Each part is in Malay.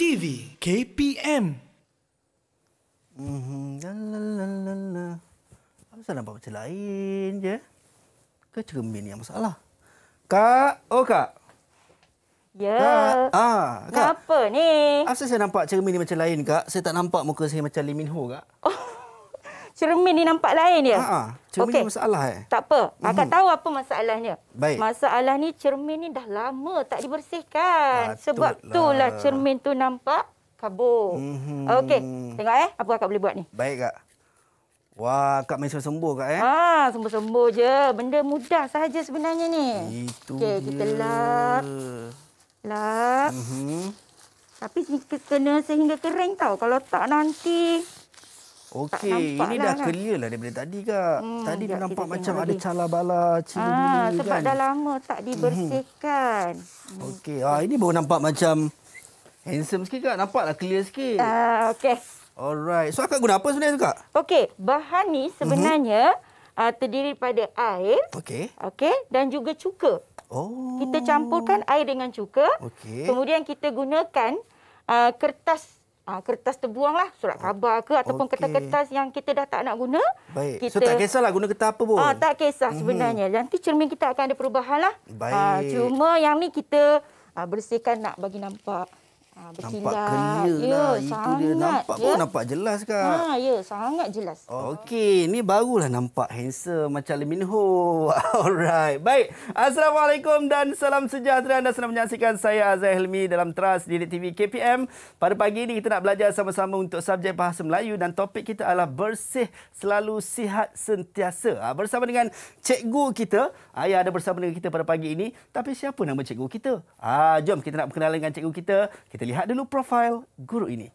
TV KPM. Mhm. Apa salah baca lain je? Ke cermin yang masalah? Kak, oh kak. Ya. Kak, ah, kak. Kenapa ni? Apa saya nampak cermin ni macam lain kak? Saya tak nampak muka saya macam liminho kak. Oh cermin ni nampak lain dia. Ha, ha. cermin okay. masalah eh. Tak apa. Akak mm-hmm. tahu apa masalahnya. Baik. Masalah ni cermin ni dah lama tak dibersihkan. Patutlah. Sebab lah cermin tu nampak kabur. Mm-hmm. Okey. Tengok eh apa akak boleh buat ni. Baik kak. Wah, Kak main sembuh-sembuh Kak eh. Haa, ah, sembuh-sembuh je. Benda mudah sahaja sebenarnya ni. Itu okay, dia. kita lap. Lap. Mm-hmm. Tapi kena sehingga kering tau. Kalau tak nanti Okey, ini dah lah, kan? clear lah kan? daripada tadi, Kak. Hmm, tadi ya, nampak macam ada cala bala, cili, ah, sebab kan? Sebab dah lama tak mhm. dibersihkan. Hmm. Okey, ah, ini baru nampak macam handsome sikit, Kak. Nampaklah clear sikit. Uh, Okey. Alright. So, Kak guna apa sebenarnya, Kak? Okey, bahan ni sebenarnya uh mhm. ah, -huh. terdiri daripada air Okey. Okey, dan juga cuka. Oh. Kita campurkan air dengan cuka. Okey. Kemudian kita gunakan uh, kertas uh, kertas terbuang lah, surat oh, khabar ke ataupun okay. kertas-kertas yang kita dah tak nak guna. Baik. Kita, so tak kisahlah guna kertas apa pun? Uh, tak kisah mhm. sebenarnya. Mm-hmm. Nanti cermin kita akan ada perubahan lah. Ah, Baik. Uh, cuma yang ni kita uh, bersihkan nak bagi nampak. Ah, nampak clear ya, lah. Sangat, itu dia nampak ya? pun nampak jelas kak. Ha, ya, sangat jelas. Oh. Okey, ni barulah nampak handsome macam Lee Min Ho. Alright, baik. Assalamualaikum dan salam sejahtera. Anda sedang menyaksikan saya Azhar Helmi dalam teras Diri TV KPM. Pada pagi ini kita nak belajar sama-sama untuk subjek bahasa Melayu dan topik kita adalah bersih selalu sihat sentiasa. Ah, bersama dengan cikgu kita, ayah ya, ada bersama dengan kita pada pagi ini. Tapi siapa nama cikgu kita? Ah, jom kita nak berkenalan dengan cikgu kita. Kita lihat dulu profil guru ini.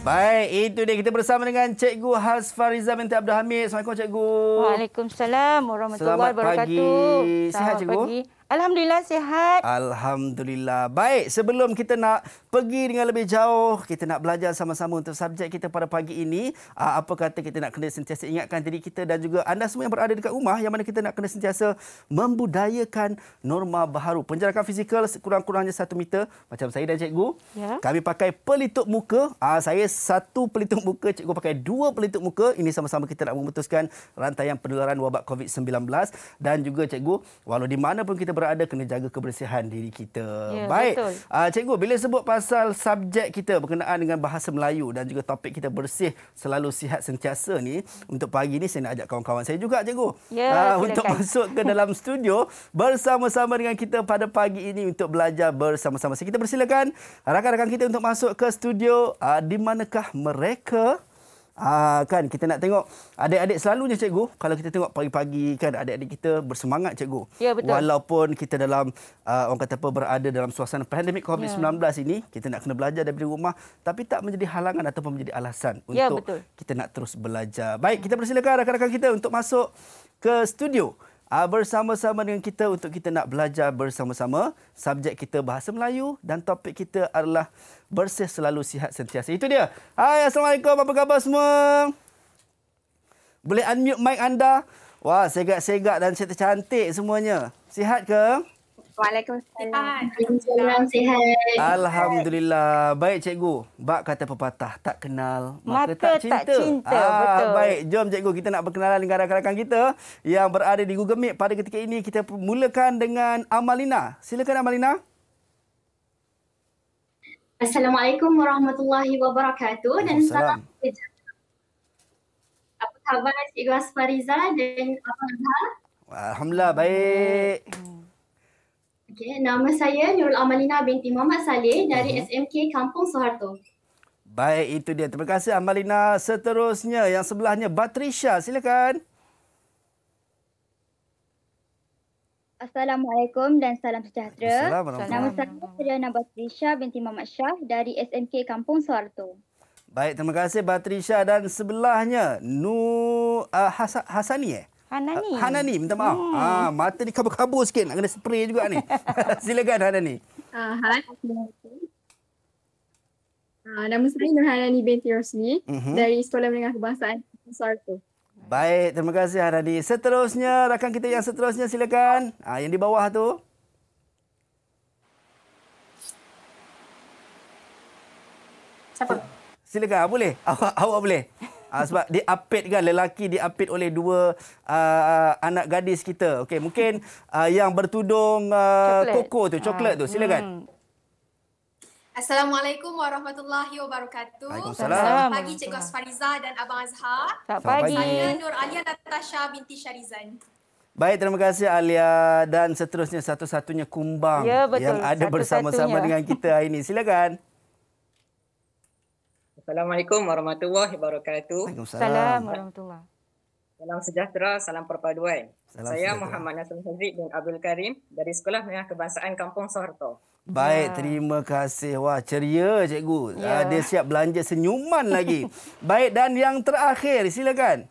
Baik, itu dia kita bersama dengan Cikgu Has Fariza binti Abdul Hamid. Assalamualaikum Cikgu. Waalaikumsalam warahmatullahi wabarakatuh. Selamat pagi. Sihat Cikgu? Pagi. Alhamdulillah sihat. Alhamdulillah. Baik, sebelum kita nak pergi dengan lebih jauh, kita nak belajar sama-sama untuk subjek kita pada pagi ini. Ah, apa kata kita nak kena sentiasa ingatkan diri kita dan juga anda semua yang berada dekat rumah yang mana kita nak kena sentiasa membudayakan norma baharu. Penjarakan fizikal kurang-kurangnya satu meter. Macam saya dan cikgu, ya. kami pakai pelitup muka. Ah, saya satu pelitup muka, cikgu pakai dua pelitup muka. Ini sama-sama kita nak memutuskan rantaian penularan wabak COVID-19. Dan juga cikgu, walau di mana pun kita berada kena jaga kebersihan diri kita. Ya, Baik. Ah uh, cikgu bila sebut pasal subjek kita berkenaan dengan bahasa Melayu dan juga topik kita bersih selalu sihat sentiasa ni untuk pagi ni saya nak ajak kawan-kawan saya juga cikgu. Ya, uh, untuk masuk ke dalam studio bersama-sama dengan kita pada pagi ini untuk belajar bersama-sama. Kita persilakan rakan-rakan kita untuk masuk ke studio uh, di manakah mereka? Ah kan kita nak tengok adik-adik selalunya cikgu kalau kita tengok pagi-pagi kan adik-adik kita bersemangat cikgu. Ya betul. Walaupun kita dalam uh, orang kata apa berada dalam suasana pandemik COVID-19 ya. ini kita nak kena belajar dari rumah tapi tak menjadi halangan ataupun menjadi alasan ya, untuk betul. kita nak terus belajar. Baik kita persilakan rakan-rakan kita untuk masuk ke studio uh, bersama-sama dengan kita untuk kita nak belajar bersama-sama. Subjek kita Bahasa Melayu dan topik kita adalah bersih selalu sihat sentiasa. Itu dia. Hai, Assalamualaikum. Apa khabar semua? Boleh unmute mic anda? Wah, segak-segak dan cantik-cantik semuanya. Sihat ke? Waalaikumsalam. Alhamdulillah. Alhamdulillah. Baik cikgu. Bak kata pepatah, tak kenal maka, maka tak cinta. Tak cinta. Ah, Betul. Baik, jom cikgu kita nak berkenalan dengan rakan-rakan kita yang berada di Google Meet pada ketika ini. Kita mulakan dengan Amalina. Silakan Amalina. Assalamualaikum warahmatullahi wabarakatuh dan salam sejahtera. Apa khabar Cikgu Asfariza dan apa khabar? Alhamdulillah, baik. Hmm. Okay, nama saya Nurul Amalina binti Muhammad Saleh dari uh mhm. SMK Kampung Soharto. Baik, itu dia. Terima kasih Amalina. Seterusnya, yang sebelahnya Batrisha. Silakan. Assalamualaikum dan salam sejahtera. Nama saya Seriana Batrisha binti Muhammad Shah dari SMK Kampung Soharto. Baik, terima kasih Batrisha. Dan sebelahnya, Nu uh, ah, Hasani eh? Hanani. Ha, Hanani, minta maaf. Hmm. Ah, mata ni kabur-kabur sikit. Nak kena spray juga ni. Silakan Hanani. Uh, Uh, nama saya Nur Harani binti Rosli mm-hmm. dari Sekolah Menengah Kebangsaan Sarto. Baik, terima kasih Harani. Seterusnya, rakan kita yang seterusnya silakan. Ah, uh, yang di bawah tu. Siapa? Silakan, boleh. Awak, awak boleh uh, sebab diapit kan lelaki diapit oleh dua uh, anak gadis kita. Okey, mungkin uh, yang bertudung uh, koko tu, coklat tu, silakan. Hmm. Assalamualaikum warahmatullahi wabarakatuh. Waalaikumsalam. Selamat pagi Cikgu Asfariza dan Abang Azhar. Selamat pagi. Saya Nur Alia Natasha binti Sharizan. Baik, terima kasih Alia dan seterusnya satu-satunya kumbang ya, yang ada satu bersama-sama dengan kita hari ini. Silakan. Assalamualaikum warahmatullahi wabarakatuh. Assalamualaikum warahmatullahi. Salam sejahtera, salam perpaduan. Salam saya sejahtera. Muhammad Nasir Hazib bin Abdul Karim dari Sekolah Menengah Kebangsaan Kampung Soharto. Baik, ya. terima kasih. Wah, ceria cikgu. Ya. Ah, dia siap belanja senyuman lagi. Baik dan yang terakhir, silakan.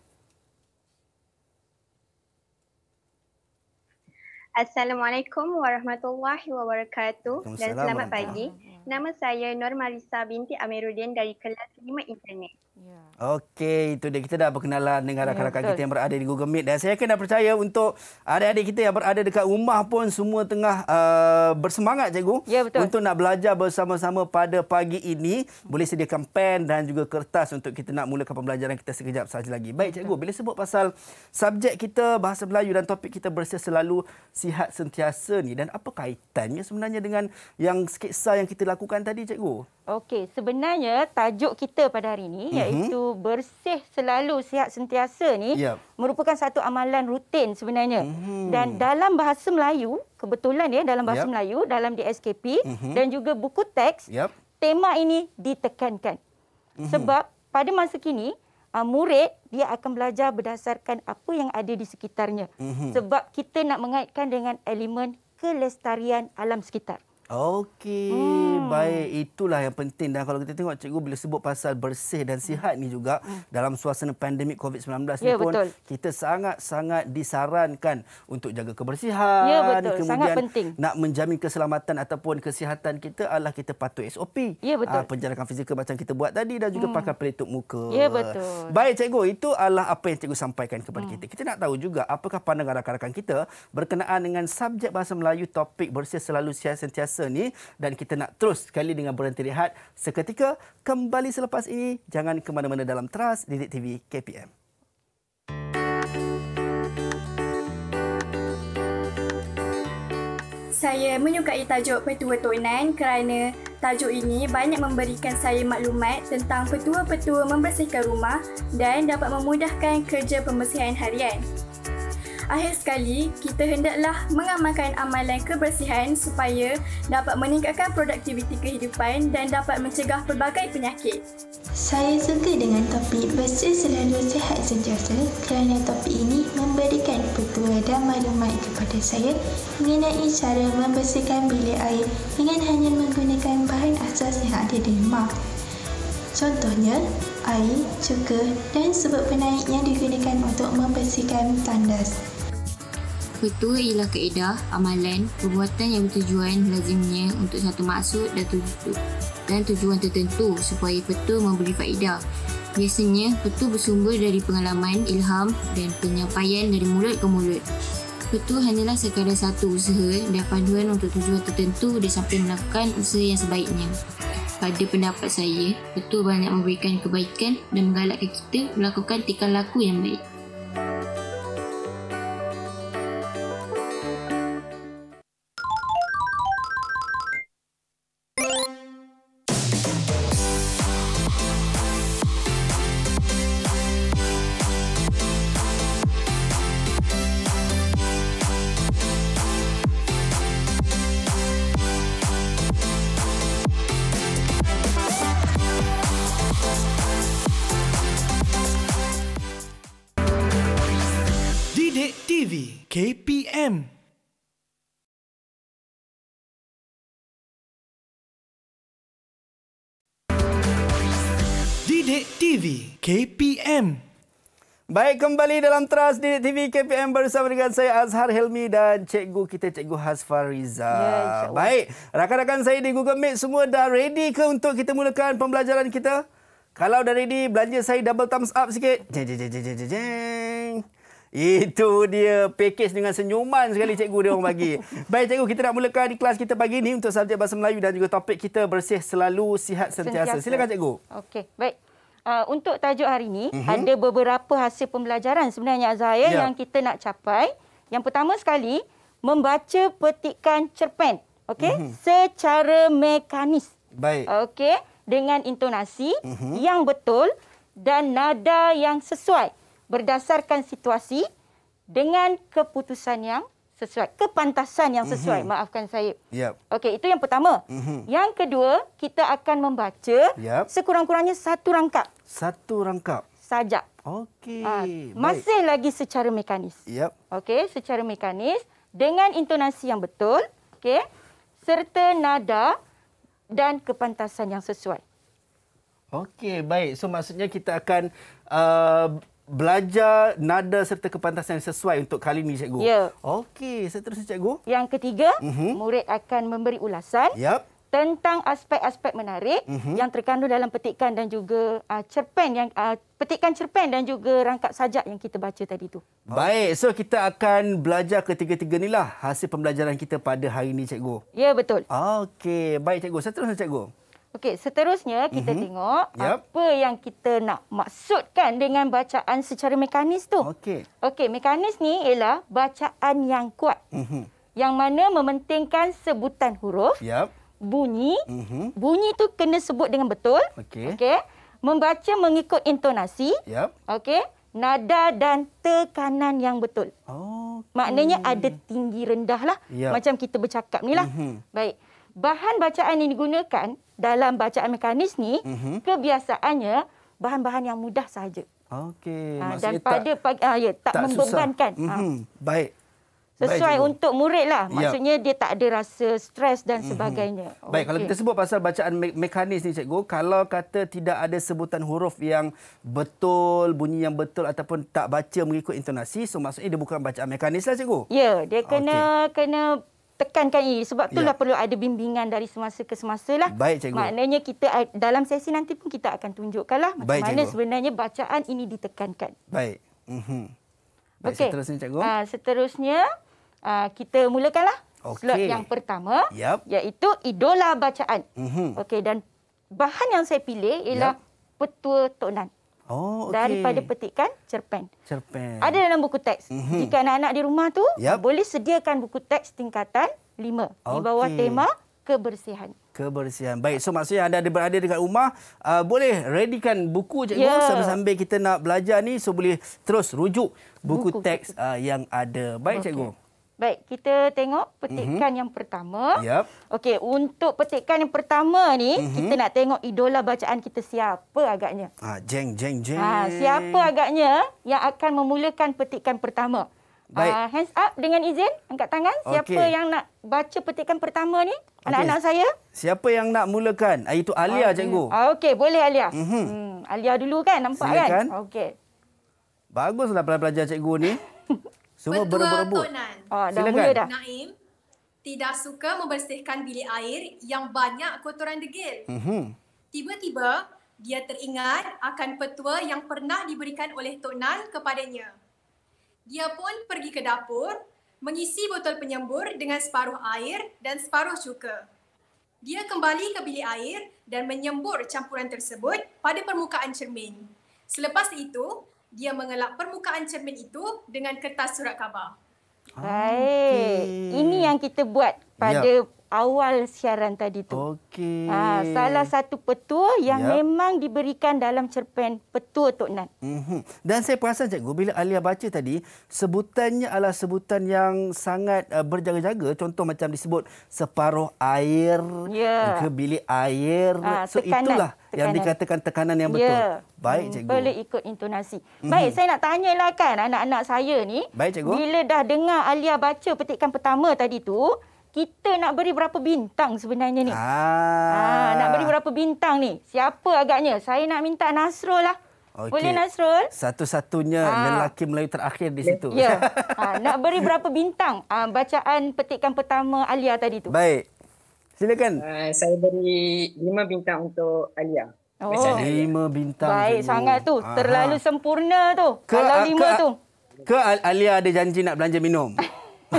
Assalamualaikum warahmatullahi wabarakatuh dan selamat pagi. Nama saya Normalisa binti Amiruddin dari kelas 5 internet. Yeah. Okey, itu dia. Kita dah berkenalan dengan ya, rakan-rakan kita yang berada di Google Meet. Dan saya yakin dan percaya untuk adik-adik kita yang berada dekat rumah pun semua tengah uh, bersemangat, cikgu. yeah, betul. Untuk nak belajar bersama-sama pada pagi ini, boleh sediakan pen dan juga kertas untuk kita nak mulakan pembelajaran kita sekejap sahaja lagi. Baik, cikgu. Bila sebut pasal subjek kita bahasa Melayu dan topik kita bersih selalu sihat sentiasa ni dan apa kaitannya sebenarnya dengan yang sketsa yang kita lakukan tadi, cikgu? Okey, sebenarnya tajuk kita pada hari ini, mm-hmm iaitu uh -huh. bersih selalu sihat sentiasa ni yep. merupakan satu amalan rutin sebenarnya. Uh hmm. -huh. Dan dalam bahasa Melayu, kebetulan ya dalam bahasa yep. Melayu dalam DSKP uh mhm. -huh. dan juga buku teks, yep. tema ini ditekankan. Uh mhm. -huh. Sebab pada masa kini Uh, murid dia akan belajar berdasarkan apa yang ada di sekitarnya. Mm -hmm. Sebab kita nak mengaitkan dengan elemen kelestarian alam sekitar. Okey, hmm. baik itulah yang penting dan kalau kita tengok cikgu bila sebut pasal bersih dan sihat ni juga hmm. hmm. dalam suasana pandemik COVID-19 ni ya, pun betul. kita sangat-sangat disarankan untuk jaga kebersihan ya, betul. kemudian sangat penting. nak menjamin keselamatan ataupun kesihatan kita adalah kita patuh SOP. Ya betul. Aa, ah, penjarakan fizikal macam kita buat tadi dan juga hmm. pakai pelitup muka. Ya betul. Baik cikgu, itu adalah apa yang cikgu sampaikan kepada hmm. kita. Kita nak tahu juga apakah pandangan rakan-rakan kita berkenaan dengan subjek bahasa Melayu topik bersih selalu sihat sentiasa masa ni dan kita nak terus sekali dengan berhenti rehat seketika kembali selepas ini jangan ke mana-mana dalam teras Didik TV KPM. Saya menyukai tajuk Petua Tonan kerana tajuk ini banyak memberikan saya maklumat tentang petua-petua membersihkan rumah dan dapat memudahkan kerja pembersihan harian. Akhir sekali, kita hendaklah mengamalkan amalan kebersihan supaya dapat meningkatkan produktiviti kehidupan dan dapat mencegah pelbagai penyakit. Saya suka dengan topik bersih selalu sehat sentiasa kerana topik ini memberikan petua dan maklumat kepada saya mengenai cara membersihkan bilik air dengan hanya menggunakan bahan asas yang ada di rumah. Contohnya, air, cuka dan sebut penaik yang digunakan untuk membersihkan tandas fatwa ialah keedah, amalan, perbuatan yang bertujuan lazimnya untuk satu maksud dan tujuan, dan tujuan tertentu supaya fatwa memberi faedah. Biasanya, betul bersumber dari pengalaman, ilham dan penyampaian dari mulut ke mulut. Betul hanyalah sekadar satu usaha dan panduan untuk tujuan tertentu dan sampai melakukan usaha yang sebaiknya. Pada pendapat saya, betul banyak memberikan kebaikan dan menggalakkan kita melakukan tikan laku yang baik. Didik TV KPM. Baik kembali dalam Teras di TV KPM bersama dengan saya Azhar Helmi dan cikgu kita cikgu Hasfar Riza. Ya, Baik, rakan-rakan saya di Google Meet semua dah ready ke untuk kita mulakan pembelajaran kita? Kalau dah ready, belanja saya double thumbs up sikit. Jeng, jeng, jeng, jeng, jeng, jeng. Itu dia package dengan senyuman sekali cikgu dia orang bagi. Baik cikgu kita nak mulakan di kelas kita pagi ni untuk subjek bahasa Melayu dan juga topik kita bersih selalu sihat sentiasa. sentiasa. Silakan cikgu. Okey, baik. Uh, untuk tajuk hari ini, uh-huh. Mhm. ada beberapa hasil pembelajaran sebenarnya Azhar ya, ya. yang kita nak capai. Yang pertama sekali, membaca petikan cerpen. Okey, uh-huh. secara mekanis. Baik. Okey, dengan intonasi uh-huh. yang betul dan nada yang sesuai berdasarkan situasi dengan keputusan yang sesuai kepantasan yang sesuai mm-hmm. maafkan saya. Yep. Okey itu yang pertama. Mm-hmm. Yang kedua kita akan membaca yep. sekurang-kurangnya satu rangkap. Satu rangkap. Saja. Okey. Ha, masih Baik. lagi secara mekanis. Yep. Okey secara mekanis dengan intonasi yang betul. Okey serta nada dan kepantasan yang sesuai. Okey, baik. So maksudnya kita akan uh, belajar nada serta kepantasan yang sesuai untuk kali ini cikgu. Ya. Okey, seterusnya cikgu. Yang ketiga, uh-huh. murid akan memberi ulasan yep. tentang aspek-aspek menarik uh-huh. yang terkandung dalam petikan dan juga uh, cerpen yang uh, petikan cerpen dan juga rangkap sajak yang kita baca tadi tu. Baik, so kita akan belajar ketiga-tiga inilah hasil pembelajaran kita pada hari ini cikgu. Ya, betul. Okey, baik cikgu. Saya Seterusnya cikgu. Okey, seterusnya kita mm-hmm. tengok yep. apa yang kita nak maksudkan dengan bacaan secara mekanis tu. Okey. Okey, mekanis ni ialah bacaan yang kuat. Mm-hmm. Yang mana mementingkan sebutan huruf. Yep. Bunyi. Mm-hmm. Bunyi tu kena sebut dengan betul. Okey. Okey. Membaca mengikut intonasi. Yep. Okey. Nada dan tekanan yang betul. Oh. Okay. Maknanya ada tinggi rendah lah. Yep. Macam kita bercakap ni lah. Mm-hmm. Baik bahan bacaan yang digunakan dalam bacaan mekanis ni mm-hmm. kebiasaannya bahan-bahan yang mudah sahaja. Okey, ah, maksudnya dan pada tak, pagi, ah, ya, tak, tak membebankan. Susah. Mm-hmm. Baik. Sesuai Baik untuk murid lah. Ya. Maksudnya ya. dia tak ada rasa stres dan mhm. sebagainya. Mm-hmm. Baik, okay. kalau kita sebut pasal bacaan me- mekanis ni cikgu, kalau kata tidak ada sebutan huruf yang betul, bunyi yang betul ataupun tak baca mengikut intonasi, so maksudnya dia bukan bacaan mekanis lah cikgu? Ya, dia kena okay. kena tekankan ini. Sebab itulah ya. perlu ada bimbingan dari semasa ke semasa. Lah. Baik, cikgu. Maknanya kita dalam sesi nanti pun kita akan tunjukkan lah Baik, macam mana sebenarnya bacaan ini ditekankan. Baik. Mm -hmm. Baik, okay. seterusnya cikgu. Ha, seterusnya, ha, kita mulakanlah okay. slot yang pertama yep. iaitu idola bacaan. Mm -hmm. Okey, dan bahan yang saya pilih ialah yep. petua tonan. Oh, okay. Daripada petikan cerpen. Cerpen. Ada dalam buku teks. Mm-hmm. Jika anak-anak di rumah tu yep. boleh sediakan buku teks tingkatan 5 okay. di bawah tema kebersihan. Kebersihan. Baik, so maksudnya anda ada berada dekat rumah, uh, boleh readykan buku cikgu yeah. sambil-sambil kita nak belajar ni so boleh terus rujuk buku, buku. teks uh, yang ada. Baik okay. cikgu. Baik, kita tengok petikan mm -hmm. yang pertama. Yep. Okey, untuk petikan yang pertama ni, mm -hmm. kita nak tengok idola bacaan kita siapa agaknya. Ha, jeng, jeng, jeng. Ha, siapa agaknya yang akan memulakan petikan pertama? Baik. Ha, hands up dengan izin, angkat tangan. Siapa yang nak baca petikan pertama ni? Anak-anak okay. saya? Siapa yang nak mulakan? Itu Alia, okay. cikgu. Ha, Okey, boleh Alia. Mm -hmm. hmm, Alia dulu kan, nampak kan? Silakan. kan? Okey. Baguslah pelajar-pelajar cikgu ni. Semua berebut-rebut. Ah, dah mula dah. Naim tidak suka membersihkan bilik air yang banyak kotoran degil. Mm-hmm. Tiba-tiba, dia teringat akan petua yang pernah diberikan oleh Tok Nan kepadanya. Dia pun pergi ke dapur, mengisi botol penyembur dengan separuh air dan separuh cuka. Dia kembali ke bilik air dan menyembur campuran tersebut pada permukaan cermin. Selepas itu, dia mengelak permukaan cermin itu dengan kertas surat khabar. Ah, Baik. Okay. Ini yang kita buat pada yep. awal siaran tadi tu. Okey. Ha, salah satu petua yang yep. memang diberikan dalam cerpen Petua Tok Nat. Mm-hmm. Dan saya perasan cikgu bila Alia baca tadi, sebutannya adalah sebutan yang sangat uh, berjaga-jaga. Contoh macam disebut separuh air yeah. ke bilik air. Ha, so itulah yang dikatakan tekanan yang ya. betul. Yeah. Baik hmm, cikgu. Boleh ikut intonasi. Mhm. Baik, saya nak tanyalah kan anak-anak saya ni. Baik cikgu. Bila dah dengar Alia baca petikan pertama tadi tu, kita nak beri berapa bintang sebenarnya ni? Ah. ah nak beri berapa bintang ni? Siapa agaknya? Saya nak minta Nasrul lah. Okay. Boleh Nasrul? Satu-satunya ah. lelaki Melayu terakhir di ya. situ. Ya. Yeah. ah, nak beri berapa bintang ah, bacaan petikan pertama Alia tadi tu? Baik. Silakan. Uh, saya beri lima bintang untuk Alia. Oh. Lima bintang. Baik lima. sangat tu. Aha. Terlalu sempurna tu. Ke, kalau ah, lima ke, tu. Ke Alia ada janji nak belanja minum?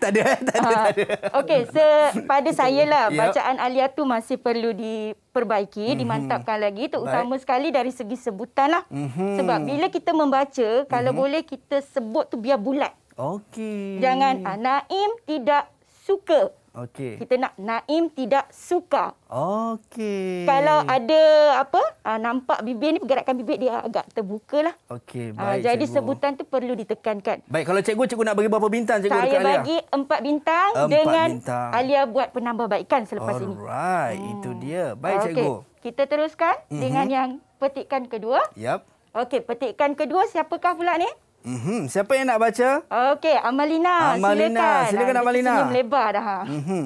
tak ada, tak ada. Ha. ada. Ah. Okey, so, pada saya lah ya. bacaan Alia tu masih perlu diperbaiki, mm-hmm. dimantapkan lagi terutama Baik. sekali dari segi sebutan lah. Mm-hmm. Sebab bila kita membaca, kalau mm-hmm. boleh kita sebut tu biar bulat. Okay. Jangan ah, Naim tidak suka. Okey. Kita nak Naim tidak suka. Okey. Kalau ada apa? Ah, nampak bibir ni pergerakan bibir dia agak terbuka lah. Okey, ah, baik. jadi cikgu. sebutan tu perlu ditekankan. Baik, kalau cikgu cikgu nak bagi berapa bintang cikgu Saya dekat Alia? bagi empat bintang empat dengan bintang. Alia buat penambahbaikan selepas Alright, ini. Alright, itu hmm. dia. Baik okay. cikgu. Kita teruskan mm -hmm. dengan mhm. yang petikan kedua. Yap. Okey, petikan kedua siapakah pula ni? Mm -hmm. Siapa yang nak baca? Okey, Amalina. Amalina. Silakan, ah, silakan nah, Amalina. Ini melebar dah. Mm -hmm.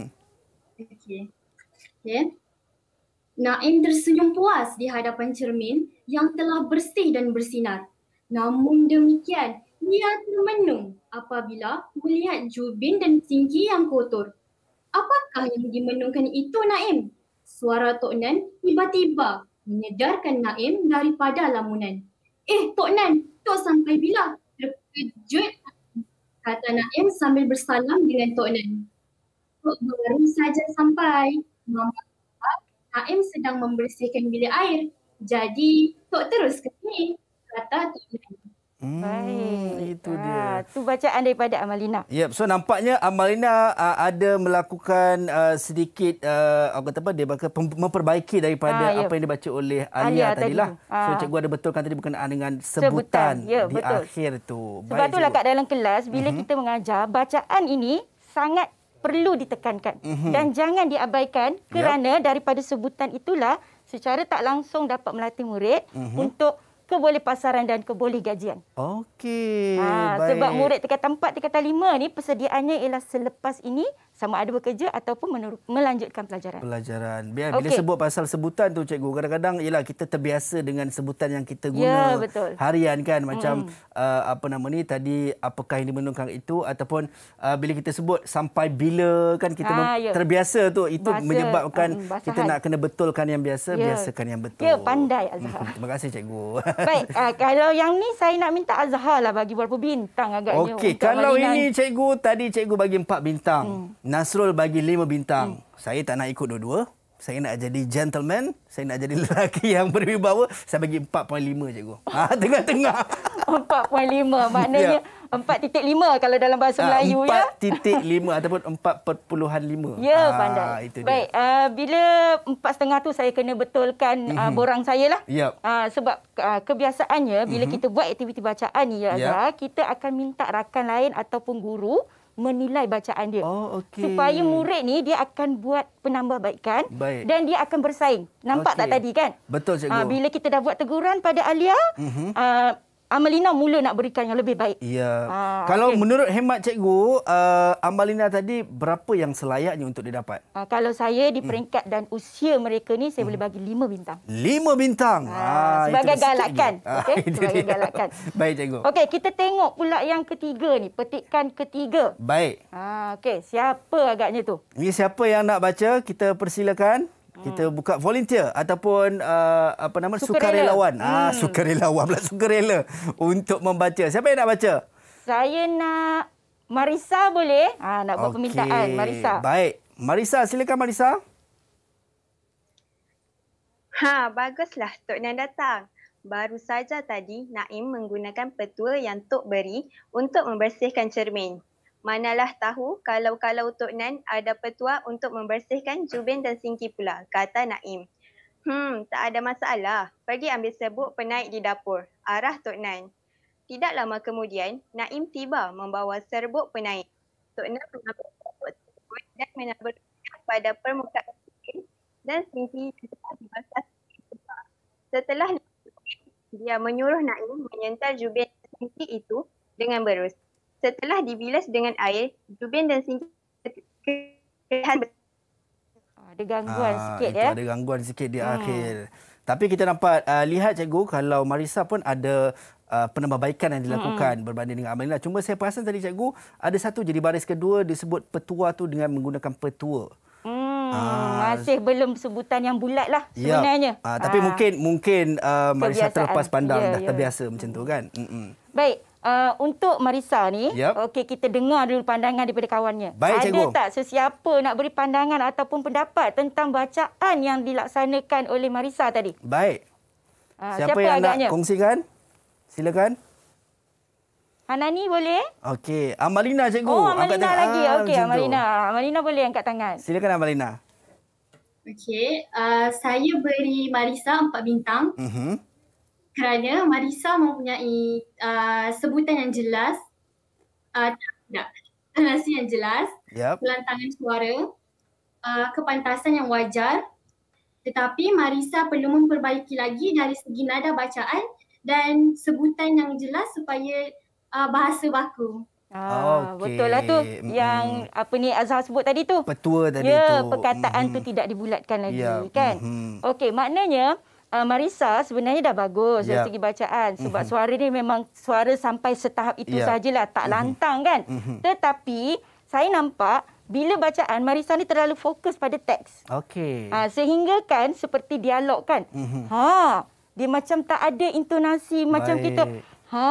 Okey. Okay. Naim tersenyum puas di hadapan cermin yang telah bersih dan bersinar. Namun demikian, ia termenung apabila melihat jubin dan Singgi yang kotor. Apakah yang dimenungkan itu, Naim? Suara Tok Nan tiba-tiba menyedarkan Naim daripada lamunan. Eh, Tok Nan, Tok sampai bila terkejut kata anak M sambil bersalam dengan Tok Nen. Tok baru saja sampai. Mama Nak M sedang membersihkan bilik air. Jadi Tok terus ke sini. Kata Tok Nen. Hmm, Baik. Itu ah, dia. Ha, tu bacaan daripada Amalina. Yep, so nampaknya Amalina uh, ada melakukan uh, sedikit uh, apa kata apa dia baka, memperbaiki daripada ha, yep. apa yang dibaca oleh Alia tadilah. Tadi. Ha. So cikgu ada betulkan tadi berkenaan dengan sebutan, sebutan. Yep, ya, di betul. akhir tu. Sebab Baik, itulah cikgu. kat dalam kelas bila uh-huh. kita mengajar bacaan ini sangat perlu ditekankan uh-huh. dan jangan diabaikan kerana yep. daripada sebutan itulah secara tak langsung dapat melatih murid uh-huh. untuk keboleh pasaran dan keboleh gajian. Okey. Ha, sebab murid tingkat empat, tingkat lima ni persediaannya ialah selepas ini sama ada bekerja ataupun melanjutkan pelajaran. Pelajaran. Biar okay. bila sebut pasal sebutan tu cikgu kadang-kadang ialah kita terbiasa dengan sebutan yang kita guna ya, harian kan macam hmm. uh, apa nama ni tadi apakah yang dimenungkan itu ataupun uh, bila kita sebut sampai bila kan kita ha, ya. terbiasa tu itu bahasa, menyebabkan um, kita nak kena betulkan yang biasa ya. biasakan yang betul. Ya pandai Azhar. Terima kasih cikgu. Baik, uh, kalau yang ni saya nak minta Azhar lah bagi berapa bintang agaknya. Okey, kalau Marina. ini cikgu, tadi cikgu bagi empat bintang. Hmm. Nasrul bagi lima bintang. Hmm. Saya tak nak ikut dua-dua saya nak jadi gentleman, saya nak jadi lelaki yang berwibawa, saya bagi 4.5 cikgu. Ha, tengah-tengah. 4.5 ya. maknanya ya. 4.5 kalau dalam bahasa ha, Melayu 4.5 ya. 4.5 ataupun 4.5. Ya, ha, pandai. Baik, uh, bila 4.5 tu saya kena betulkan uh, borang saya lah. Ya. Uh, sebab uh, kebiasaannya bila uh-huh. kita buat aktiviti bacaan ni ya, ya. kita akan minta rakan lain ataupun guru menilai bacaan dia. Oh, okay. Supaya murid ni dia akan buat penambahbaikan Baik. dan dia akan bersaing. Nampak okay. tak tadi kan? Betul cikgu. Ha, bila kita dah buat teguran pada Alia, uh -huh. uh, Amalina mula nak berikan yang lebih baik. Ya. Ha, kalau okay. menurut hemat cikgu, uh, Amalina tadi berapa yang selayaknya untuk didapat? Ha, kalau saya di peringkat hmm. dan usia mereka ni, saya hmm. boleh bagi lima bintang. Lima bintang? Ha, ha, sebagai galakan. Okay? sebagai dia. galakan. baik cikgu. Okey, kita tengok pula yang ketiga ni. Petikan ketiga. Baik. Ha, Okey, siapa agaknya tu? Ini siapa yang nak baca? Kita persilakan kita buka volunteer ataupun uh, apa nama sukarelawan ah, hmm. ah sukarelawan pula sukarela untuk membaca siapa yang nak baca saya nak Marisa boleh ah nak buat okay. permintaan Marisa baik Marisa silakan Marisa ha baguslah tok yang datang baru saja tadi Naim menggunakan petua yang tok beri untuk membersihkan cermin Manalah tahu kalau-kalau Tok Nan ada petua untuk membersihkan Jubin dan Singki pula, kata Naim. Hmm, tak ada masalah. Pergi ambil sebut penaik di dapur. Arah Tok Nan. Tidak lama kemudian, Naim tiba membawa serbuk penaik. Tok Nan mengambil serbuk tersebut dan menaburkannya pada permukaan Jubin dan Singki dibasah. Setelah dia menyuruh Naim menyental Jubin dan Singki itu dengan berus setelah dibilas dengan air, jubin dan singkatan ah, ada gangguan ah, sikit itu ya. Ada gangguan sikit di hmm. akhir. Tapi kita dapat uh, ah, lihat cikgu kalau Marisa pun ada uh, penambahbaikan yang dilakukan hmm. berbanding dengan Amelina. Cuma saya perasan tadi cikgu ada satu jadi baris kedua disebut petua tu dengan menggunakan petua. Hmm, ah. masih belum sebutan yang bulat lah sebenarnya. Ya. Ah, tapi ah. mungkin mungkin uh, Marisa terlepas pandang ya, dah ya. terbiasa macam tu kan. Mm -mm. Baik. Uh, untuk Marisa ni, yep. okey kita dengar dulu pandangan daripada kawannya. Baik, Ada cikgu. tak sesiapa nak beri pandangan ataupun pendapat tentang bacaan yang dilaksanakan oleh Marisa tadi? Baik. Uh, siapa, siapa yang agaknya? nak kongsikan? Silakan. Hanani boleh? Okey, Amalina cikgu. Oh, Amalina angkat lagi. Ah, okey, Amalina. Amalina boleh angkat tangan. Silakan Amalina. Okey, uh, saya beri Marisa empat bintang. Uh-huh kerana Marisa mempunyai uh, sebutan yang jelas uh, tak, tak yang jelas yep. pelantangan suara uh, kepantasan yang wajar tetapi Marisa perlu memperbaiki lagi dari segi nada bacaan dan sebutan yang jelas supaya uh, bahasa baku Ah, okay. Ah, betul lah tu yang mm. apa ni Azhar sebut tadi tu. Petua tadi ya, tu. Ya, perkataan mm. tu tidak dibulatkan lagi yeah. kan. Mm-hmm. Okey, maknanya uh, eh, Marisa sebenarnya dah bagus yeah. dari ya. segi bacaan sebab mm-hmm. suara ni memang suara sampai setahap itu yeah. sajalah tak mm-hmm. lantang kan mm-hmm. tetapi saya nampak bila bacaan Marisa ni terlalu fokus pada teks Okay. ha sehingga kan seperti dialog kan mm-hmm. ha dia macam tak ada intonasi Baik. macam kita ha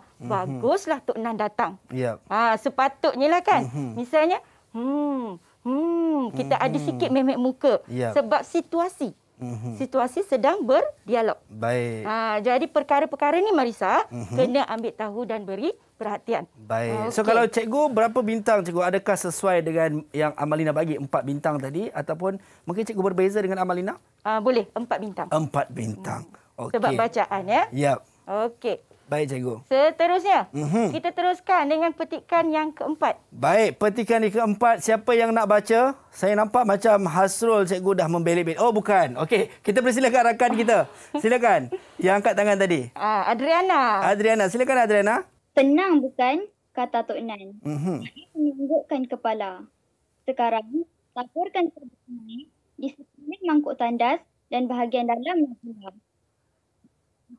mm-hmm. baguslah tok nan datang yep. ha sepatutnya lah kan mm-hmm. misalnya hmm Hmm, kita hmm. ada sikit memek muka yep. sebab situasi. Mhm. Situasi sedang berdialog. Baik. Ha, jadi perkara-perkara ni Marisa uhum. kena ambil tahu dan beri perhatian. Baik. Okay. So kalau cikgu berapa bintang cikgu? Adakah sesuai dengan yang Amalina bagi empat bintang tadi ataupun mungkin cikgu berbeza dengan Amalina? Ah uh, boleh, empat bintang. Empat bintang. Hmm. Okey. Sebab bacaan ya. Yap. Okey. Baik cikgu. Seterusnya, mm-hmm. kita teruskan dengan petikan yang keempat. Baik, petikan yang keempat. Siapa yang nak baca? Saya nampak macam Hasrul cikgu dah membelit-belit. Oh, bukan. Okey, kita persilakan rakan kita. Silakan. yang angkat tangan tadi. Uh, Adriana. Adriana, silakan Adriana. Tenang bukan? Kata Tok Nan. Mm-hmm. Menunggukkan kepala. Sekarang, laporkan ini di sekeliling mangkuk tandas dan bahagian dalam.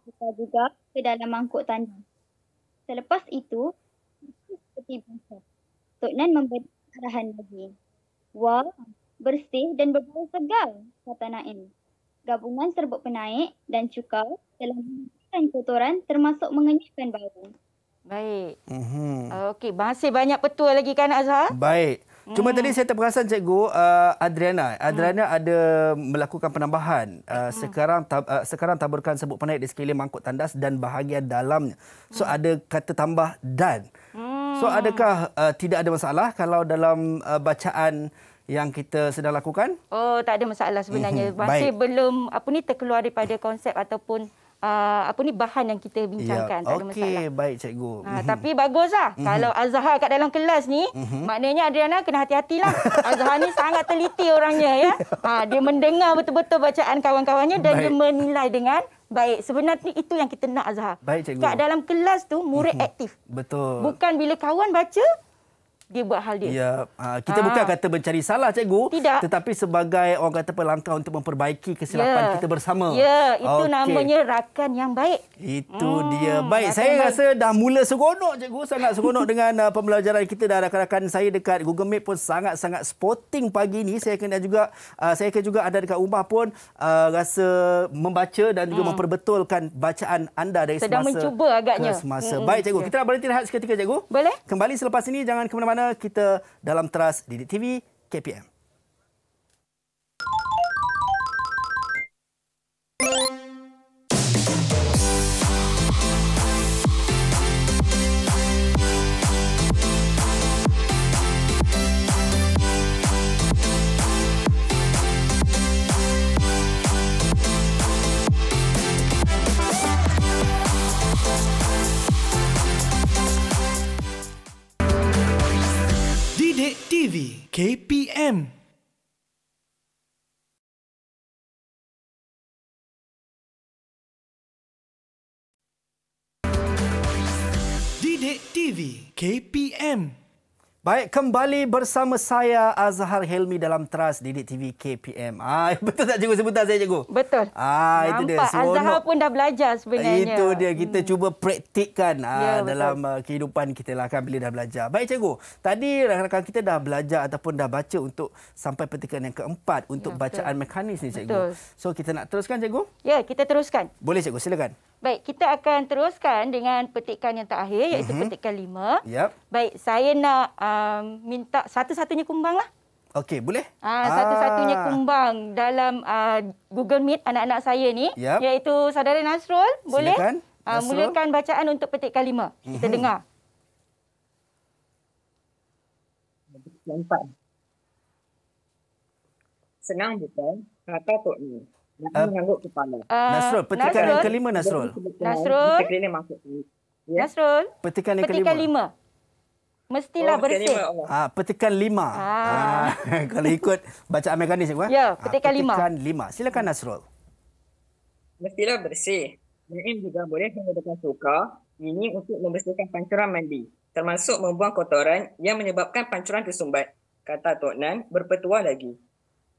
Kita juga ke dalam mangkuk tanah. Selepas itu, seperti biasa, Tok Nan memberi arahan lagi. Wah, bersih dan berbau segar, kata Naim. Gabungan serbuk penaik dan cukau telah menghasilkan kotoran termasuk mengenyapkan bau. Baik. Mm-hmm. Okey, masih banyak petua lagi kan Azhar? Baik. Cuma tadi saya terperasan cikgu uh, Adriana. Adriana hmm. ada melakukan penambahan. Uh, hmm. Sekarang tab, uh, sekarang taburkan sebut penaik di sekeliling mangkuk tandas dan bahagian dalamnya. So hmm. ada kata tambah dan. Hmm. So adakah uh, tidak ada masalah kalau dalam uh, bacaan yang kita sedang lakukan? Oh tak ada masalah sebenarnya. Mhm. Masih Baik. belum apa ni terkeluar daripada konsep ataupun uh, apa ni bahan yang kita ya, bincangkan. Ya, Okey, baik cikgu. Uh, tapi baguslah. Mm -hmm. Kalau Azhar kat dalam kelas ni, mm -hmm. maknanya Adriana kena hati-hatilah. Azhar ni sangat teliti orangnya ya. Ha, dia mendengar betul-betul bacaan kawan-kawannya dan baik. dia menilai dengan Baik, sebenarnya itu yang kita nak Azhar. Baik, cikgu. Kat dalam kelas tu murid mhm. aktif. Betul. Bukan bila kawan baca, dia buat hal dia. Ya, ha, kita ha. bukan kata mencari salah cikgu, Tidak. tetapi sebagai orang kata pelangkah untuk memperbaiki kesilapan ya. kita bersama. Ya, itu okay. namanya rakan yang baik. Itu hmm. dia. Baik, saya baik. rasa dah mula seronok cikgu, sangat seronok dengan uh, pembelajaran kita dan rakan-rakan saya dekat Google Meet pun sangat-sangat sporting pagi ini. Saya kena juga uh, saya kena juga ada dekat rumah pun uh, rasa membaca dan juga hmm. memperbetulkan bacaan anda dari Sedang semasa. Sedang mencuba agaknya. semasa. Hmm. Baik cikgu, ya. kita nak berhenti rehat seketika cikgu. Boleh. Kembali selepas ini jangan ke mana-mana kita dalam teras di TV KPM. TV KPM Didik TV KPM Baik, kembali bersama saya Azhar Helmi dalam Trust Didik TV KPM. Ah, betul tak cikgu sebutan saya cikgu? Betul. Ah, Nampak itu dia. Azhar pun dah belajar sebenarnya. Itu dia, kita hmm. cuba praktikkan ah, ya, ah, dalam kehidupan kita lah kan bila dah belajar. Baik cikgu, tadi rakan-rakan kita dah belajar ataupun dah baca untuk sampai petikan yang keempat untuk ya, bacaan mekanis ni cikgu. Betul. So kita nak teruskan cikgu? Ya, kita teruskan. Boleh cikgu, silakan. Baik, kita akan teruskan dengan petikan yang terakhir iaitu mm-hmm. petikan lima. Yep. Baik, saya nak um, minta satu-satunya kumbang lah. Okey, boleh. Ah, satu-satunya ah. kumbang dalam uh, Google Meet anak-anak saya ni yep. iaitu saudara Nasrul. Boleh? Silakan. Ah, Nasrul. Uh, mulakan bacaan untuk petikan lima. Kita mm-hmm. dengar. Senang bukan? Kata Tok Ni menganggut eh, Nasrul, petikan yang kelima Nasrul. Nasrul. Petikan yang masuk. Ya. Nasrul. Petikan yang kelima. Petikan lima. Mestilah oh, bersih. lima. Ah, petikan lima. Ah. ah kalau ikut baca Amerikanis. Ya, ya, petikan, ah, petikan lima. Petikan lima. Silakan Nasrul. Mestilah bersih. Mungkin juga boleh menggunakan suka. Ini untuk membersihkan pancuran mandi. Termasuk membuang kotoran yang menyebabkan pancuran tersumbat. Kata Tok Nan, berpetua lagi.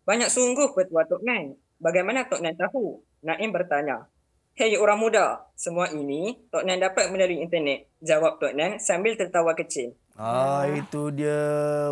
Banyak sungguh petua Tok Nan bagaimana Tok Nen tahu? Naim bertanya. Hei orang muda, semua ini Tok Nen dapat melalui internet. Jawab Tok Nen sambil tertawa kecil. Ah, ah, itu dia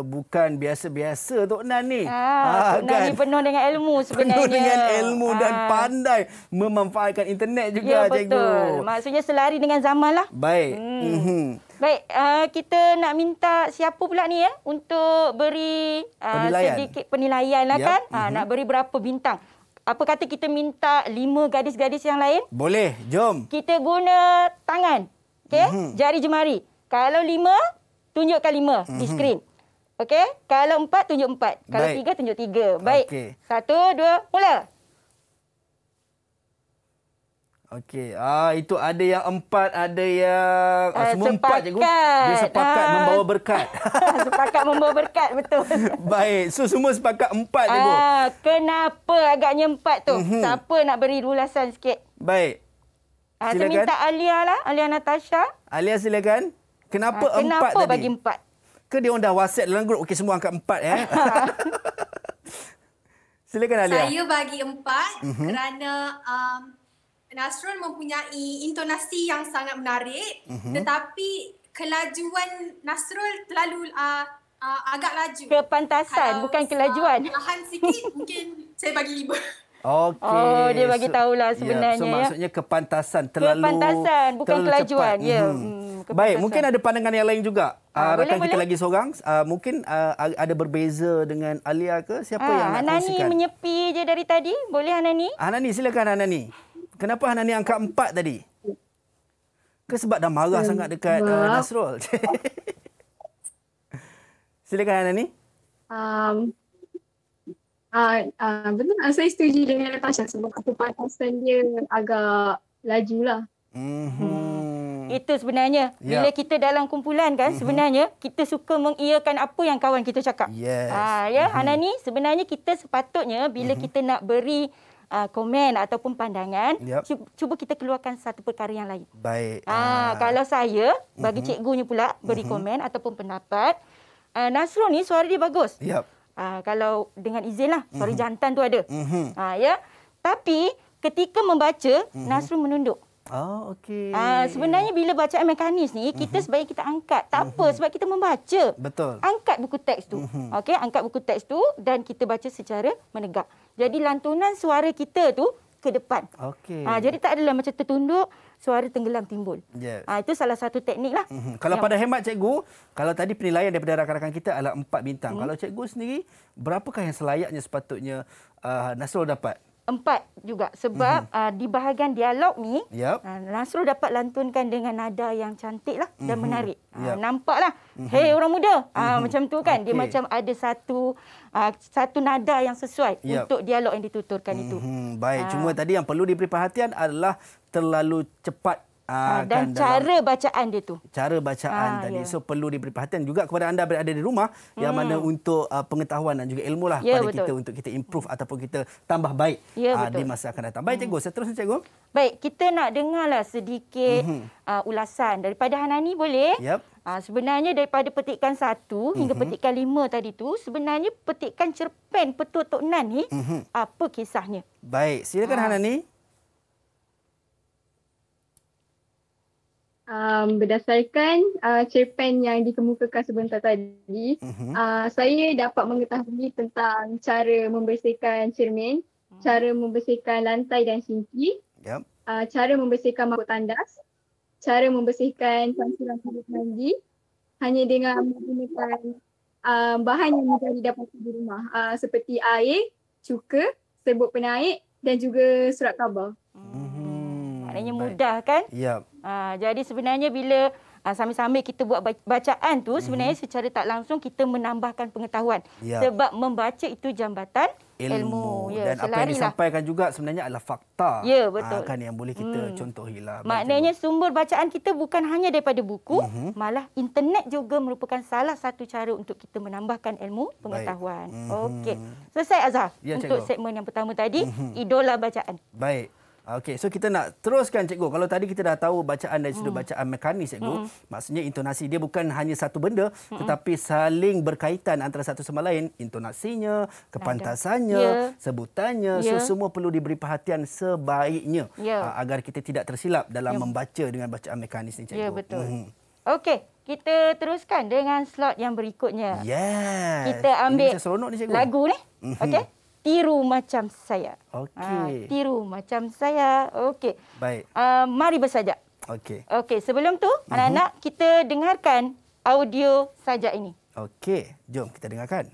bukan biasa-biasa Tok Nan ni. Ah, ah, Tok kan? Nan ni penuh dengan ilmu sebenarnya. Penuh dengan ilmu ah. dan pandai memanfaatkan internet ya, juga ya, cikgu. Betul. Maksudnya selari dengan zaman lah. Baik. Hmm. Mm-hmm. Baik, uh, kita nak minta siapa pula ni ya untuk beri uh, penilaian. sedikit penilaian lah yep. kan. Mm-hmm. Uh, nak beri berapa bintang apa kata kita minta lima gadis-gadis yang lain? Boleh, jom. Kita guna tangan. Okey? Mm-hmm. Jari jemari. Kalau lima, tunjukkan lima mm-hmm. di mhm. skrin. Okey? Kalau empat, tunjuk empat. Kalau Baik. tiga, tunjuk tiga. Baik. Okay. Satu, dua, mula. Okey, ah itu ada yang empat, ada yang ah, eh, semua sepakat. empat cikgu. Dia sepakat ah. membawa berkat. sepakat membawa berkat, betul. Baik, so semua sepakat empat cikgu. Ah, kenapa agaknya empat tu? Mm -hmm. Siapa nak beri ulasan sikit? Baik. Ah, saya minta Alia lah, Alia Natasha. Alia silakan. Kenapa, ah, kenapa empat tadi? Kenapa bagi empat? Ke dia orang dah WhatsApp dalam grup? Okey, semua angkat empat ya. silakan Alia. Saya bagi empat mm -hmm. kerana... Um, Nasrul mempunyai intonasi yang sangat menarik uh-huh. tetapi kelajuan Nasrul terlalu uh, uh, agak laju. Kepantasan Kalau bukan kelajuan. Perlahan sikit mungkin saya bagi lima. Okay, Oh, dia bagi tahulah ya, sebenarnya. Ya, so maksudnya ya. kepantasan terlalu Kepantasan bukan terlalu kelajuan. Cepat. Ya. Mhm. Hmm. Kepantasan. Baik, mungkin ada pandangan yang lain juga. Ha, ah, uh, rakan boleh, kita boleh. lagi seorang. Uh, mungkin uh, ada berbeza dengan Alia ke? Siapa ha, yang nak Anani kongsikan? Anani menyepi je dari tadi. Boleh Anani? Anani silakan Anani. Kenapa Hanani angka empat tadi? Ke sebab dah marah hmm. sangat dekat uh, Nasrul? Silakan Hanani. Um, uh, uh, betul tak? Lah, saya setuju dengan Natasha sebab aku kepanasan dia agak laju lah. Mm-hmm. Itu sebenarnya. Yeah. Bila ya. kita dalam kumpulan kan, mm-hmm. sebenarnya kita suka mengiakan apa yang kawan kita cakap. Yes. Uh, ya, yeah? mm-hmm. Hanani, sebenarnya kita sepatutnya bila mm-hmm. kita nak beri uh, komen ataupun pandangan, yep. cuba, cuba kita keluarkan satu perkara yang lain. Baik. Ah, uh, kalau saya bagi uh-huh. cikgunya pula beri uh-huh. komen ataupun pendapat, uh, Nasrul ni suara dia bagus. Yep. Uh, ah, kalau dengan izin lah suara uh-huh. jantan tu ada. Uh-huh. Uh, ya. Tapi ketika membaca, uh-huh. Nasrul menunduk. Oh, okey. Uh, sebenarnya bila bacaan mekanis ni, kita uh-huh. sebaiknya kita angkat. Tak uh-huh. apa, mhm. sebab kita membaca. Betul. Angkat buku teks tu. Uh-huh. Okey, angkat buku teks tu dan kita baca secara menegak. Jadi, lantunan suara kita tu ke depan. Okey. Uh, jadi, tak adalah macam tertunduk, suara tenggelam timbul. Yes. Uh, itu salah satu teknik lah. Uh-huh. Kalau Yang... pada hemat cikgu, kalau tadi penilaian daripada rakan-rakan kita adalah empat bintang. Uh-huh. Kalau cikgu sendiri, berapakah yang selayaknya sepatutnya uh, Nasrul dapat? empat juga sebab mm-hmm. uh, di bahagian dialog ni yep. uh, ah, Nasrul dapat lantunkan dengan nada yang cantik lah dan mm-hmm. menarik. Ah, yep. Uh, nampaklah. Mm-hmm. Hey orang muda, mm-hmm. uh, macam tu kan okay. dia macam ada satu uh, satu nada yang sesuai yep. untuk dialog yang dituturkan mm-hmm. itu. Mhm. Baik, uh, cuma tadi yang perlu diperhatian adalah terlalu cepat Ah, ah, kan dan cara bacaan dia tu. Cara bacaan ha, tadi. Yeah. So perlu diberi perhatian juga kepada anda berada di rumah hmm. yang mana hmm. untuk uh, pengetahuan dan juga ilmu lah yeah, pada betul. kita untuk kita improve hmm. ataupun kita tambah baik yeah, ya, uh, di masa akan datang. Baik hmm. cikgu, terus cikgu. Baik, kita nak dengarlah sedikit mm-hmm. uh, ulasan daripada Hanani boleh? Yep. Uh, sebenarnya daripada petikan satu mm-hmm. hingga mhm. petikan lima tadi tu sebenarnya petikan cerpen Petua Tok Nan ni mm-hmm. apa kisahnya? Baik, silakan uh. Hanani. um, berdasarkan uh, cerpen yang dikemukakan sebentar tadi, uh-huh. uh, saya dapat mengetahui tentang cara membersihkan cermin, uh-huh. cara membersihkan lantai dan sinki, yep. uh, cara membersihkan mabuk tandas, cara membersihkan pancuran kulit mandi hanya dengan menggunakan uh, bahan yang mudah didapati di rumah uh, seperti air, cuka, serbuk penaik dan juga surat khabar. Hmm. hmm Maknanya mudah kan? Yep. Uh, jadi sebenarnya bila uh, sambil-sambil kita buat bacaan tu mm-hmm. sebenarnya secara tak langsung kita menambahkan pengetahuan ya. sebab membaca itu jambatan ilmu, ilmu. Ya, dan apa yang disampaikan juga sebenarnya adalah fakta ya, betul. Uh, kan yang boleh kita hmm. contohilah. Maknanya baca. sumber bacaan kita bukan hanya daripada buku mm-hmm. malah internet juga merupakan salah satu cara untuk kita menambahkan ilmu pengetahuan. Mm-hmm. Okey. Selesai Azhar ya, untuk cikgu. segmen yang pertama tadi mm-hmm. idola bacaan. Baik. Okey, so kita nak teruskan cikgu. Kalau tadi kita dah tahu bacaan dari sudut hmm. bacaan mekanis cikgu, hmm. maksudnya intonasi dia bukan hanya satu benda hmm. tetapi saling berkaitan antara satu sama lain, intonasinya, kepantasannya, ya. sebutannya, ya. so semua perlu diberi perhatian sebaiknya ya. Ah, agar kita tidak tersilap dalam ya. membaca dengan bacaan mekanis ni ya, cikgu. Ya, betul. Hmm. Okey, kita teruskan dengan slot yang berikutnya. Yes. Kita ambil lagu ni. Mm-hmm. Okey tiru macam saya. Okey. Uh, tiru macam saya. Okey. Baik. Uh, mari bersajak. Okey. Okey, sebelum tu uh-huh. anak-anak kita dengarkan audio sajak ini. Okey, jom kita dengarkan.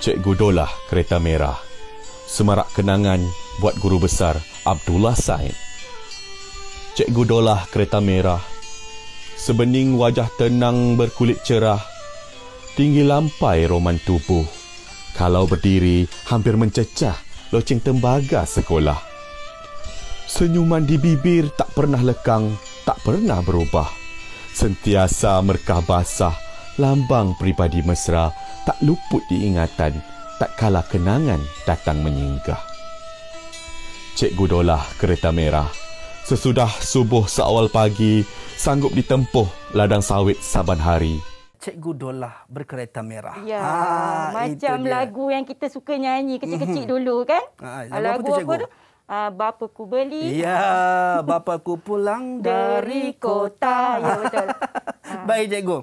Cikgu Dolah Kereta Merah. Semarak kenangan buat guru besar Abdullah Said. Cikgu Dolah Kereta Merah. Sebening wajah tenang berkulit cerah. Tinggi lampai roman tubuh. Kalau berdiri, hampir mencecah loceng tembaga sekolah. Senyuman di bibir tak pernah lekang, tak pernah berubah. Sentiasa merkah basah, lambang peribadi mesra tak luput diingatan, tak kalah kenangan datang menyinggah. Cikgu Dolah kereta merah. Sesudah subuh seawal pagi, sanggup ditempuh ladang sawit saban hari. Cikgu Dolah berkereta merah. Ya, ha, macam lagu yang kita suka nyanyi kecil-kecil mhm. dulu kan? Ha, lagu apa tu cikgu? tu? Uh, bapa ku beli. Ya, bapa ku pulang dari kota. Ya, betul. Ha. Baik, cikgu.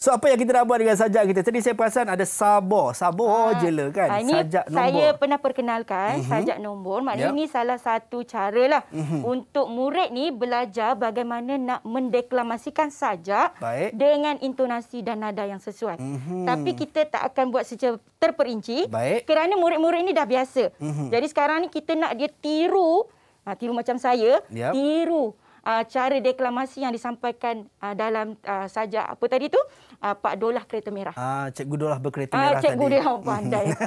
So apa yang kita nak buat dengan sajak kita? Tadi saya perasan ada sabar. Sabar ha. je lah kan. Ha, ini sajak nombor. Saya pernah perkenalkan uh-huh. sajak nombor. Maknanya yep. Ya. ini salah satu cara lah. Uh-huh. Mhm. Untuk murid ni belajar bagaimana nak mendeklamasikan sajak. Baik. Dengan intonasi dan nada yang sesuai. Uh-huh. Tapi kita tak akan buat secara terperinci. Baik. Kerana murid-murid ni dah biasa. Uh-huh. Jadi sekarang ni kita nak dia tiru. Ha, tiru macam saya. Yep. Tiru uh, cara deklamasi yang disampaikan uh, dalam uh, sajak apa tadi tu uh, Pak Dolah Kereta Merah. Ah uh, cikgu Dolah berkereta merah uh, cikgu tadi. Cikgu dia oh, pandai.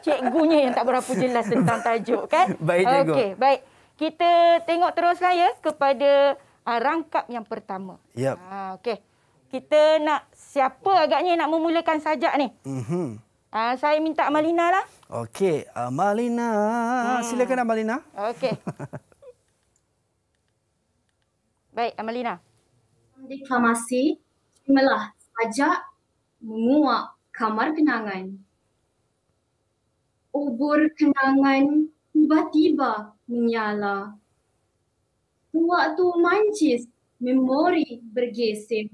Cikgunya yang tak berapa jelas tentang tajuk kan? Baik cikgu. Okey, baik. Kita tengok teruslah ya kepada uh, rangkap yang pertama. Yep. uh, okey. Kita nak siapa agaknya nak memulakan sajak ni? Mhm. Ah uh, saya minta Malina lah. Okey, Amalina. Uh, hmm. Silakan Amalina. Okey. Baik, Amalina. Di melah sajak menguak kamar kenangan. Ubur kenangan tiba-tiba menyala. Waktu mancis, memori bergesim.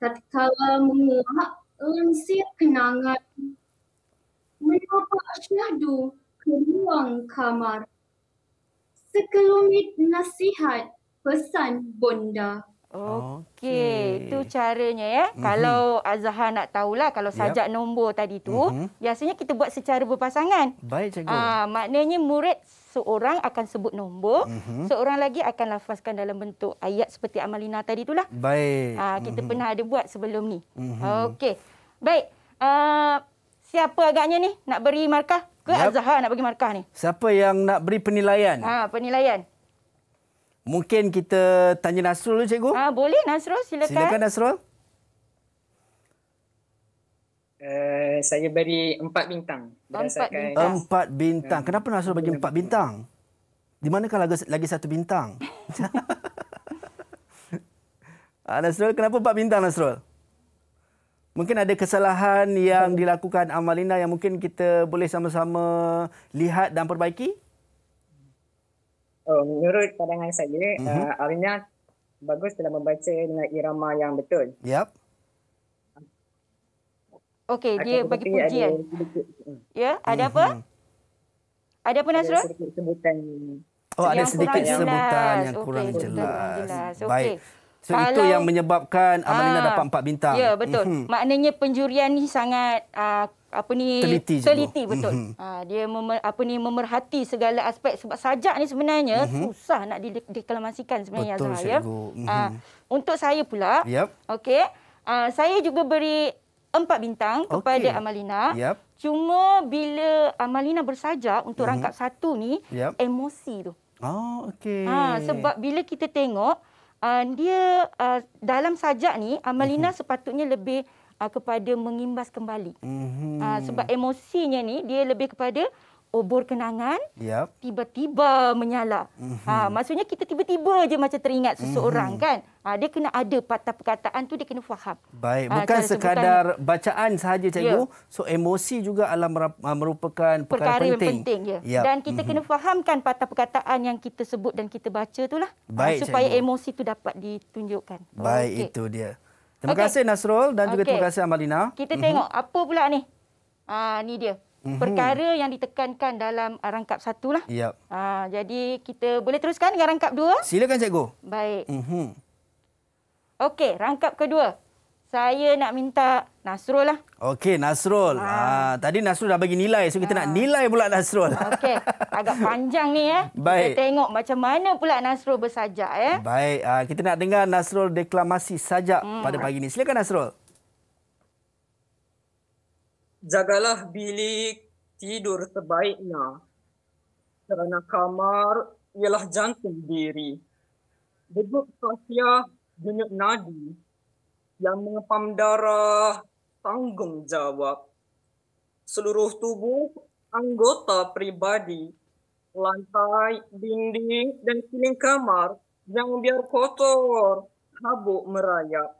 Tatkala menguak lansir kenangan. Menopak syahdu ke ruang kamar. Sekelumit nasihat pesan bonda. Okey, itu okay. caranya ya. Mm-hmm. Kalau Azhar nak tahulah kalau sajak nombor tadi tu, mm-hmm. biasanya kita buat secara berpasangan. Baik cikgu. Ah, maknanya murid seorang akan sebut nombor, mm-hmm. seorang lagi akan lafazkan dalam bentuk ayat seperti Amalina tadi itulah. Baik. Ah, kita mm-hmm. pernah ada buat sebelum ni. Mm-hmm. Okey. Baik. Ah, siapa agaknya ni nak beri markah? Ke yep. Azhar nak bagi markah ni? Siapa yang nak beri penilaian? Ah, penilaian. Mungkin kita tanya Nasrul dulu, Cikgu. Ah, boleh, Nasrul. Silakan. Silakan, Nasrul. Uh, saya beri empat bintang. Empat bintang. Empat bintang. Um, Kenapa Nasrul bagi empat bintang? Di manakah lagi, lagi satu bintang? ah, Nasrul, kenapa empat bintang, Nasrul? Mungkin ada kesalahan yang dilakukan Amalina yang mungkin kita boleh sama-sama lihat dan perbaiki? Oh, menurut pandangan saya, mm-hmm. uh, Arina bagus telah membaca dengan irama yang betul. Yep. Okey, dia bagi pujian. Ya, ada... Ya, yeah, ada mm-hmm. apa? Mhm. Ada apa Nasrul? Ada sebutan. Oh, ada sedikit sebutan yang kurang jelas. Okay. Baik. So kalau, itu yang menyebabkan Amalina aa, ah. dapat empat bintang. Ya, betul. Mm-hmm. Maknanya penjurian ni sangat aa, ah, apa ni teliti, teliti betul. Mm-hmm. Aa, ah, dia memer, apa ni memerhati segala aspek sebab sajak ni sebenarnya mm-hmm. susah nak dideklamasikan sebenarnya betul, Azhar, ya. mm-hmm. untuk saya pula. Yep. Okey. saya juga beri empat bintang okay. kepada Amalina. Yep. Cuma bila Amalina bersajak untuk mm-hmm. rangkap satu ni yep. emosi tu. Oh, okey. sebab bila kita tengok uh, dia uh, dalam sajak ni Amalina mm-hmm. sepatutnya lebih uh, kepada mengimbas kembali. Mm-hmm. Uh, sebab emosinya ni dia lebih kepada obor kenangan yep. tiba-tiba menyala. Mm-hmm. Ha, maksudnya kita tiba-tiba je macam teringat mhm. seseorang mm-hmm. kan. Ha, dia kena ada patah perkataan tu dia kena faham. Baik, ah, bukan ha, sekadar sebutan. bacaan sahaja cikgu. Yeah. So emosi juga alam merupakan perkara, perkara penting. Yang penting yeah. yep. Ya. Dan kita mm-hmm. kena fahamkan patah perkataan yang kita sebut dan kita baca itulah Baik, supaya cikgu. emosi tu dapat ditunjukkan. Baik okay. itu dia. Terima okay. kasih Nasrul dan okay. juga terima kasih Amalina. Kita mm-hmm. tengok mhm. apa pula ni. Ah ha, ni dia hmm perkara yang ditekankan dalam rangkap satu lah. Yep. Ha, ah, jadi kita boleh teruskan dengan rangkap dua? Silakan cikgu. Baik. Mm-hmm. Okey, rangkap kedua. Saya nak minta Nasrul lah. Okey, Nasrul. Ha. Ha, tadi Nasrul dah bagi nilai. So, kita ha. nak nilai pula Nasrul. Okey, agak panjang ni. Eh. Baik. Kita tengok macam mana pula Nasrul bersajak. Eh. Baik, ha, kita nak dengar Nasrul deklamasi sajak hmm. pada pagi ni. Silakan Nasrul jagalah bilik tidur sebaiknya kerana kamar ialah jantung diri. Debut sosial denyut nadi yang mengepam darah tanggungjawab. Seluruh tubuh anggota pribadi, lantai, dinding dan siling kamar yang biar kotor, habuk merayap.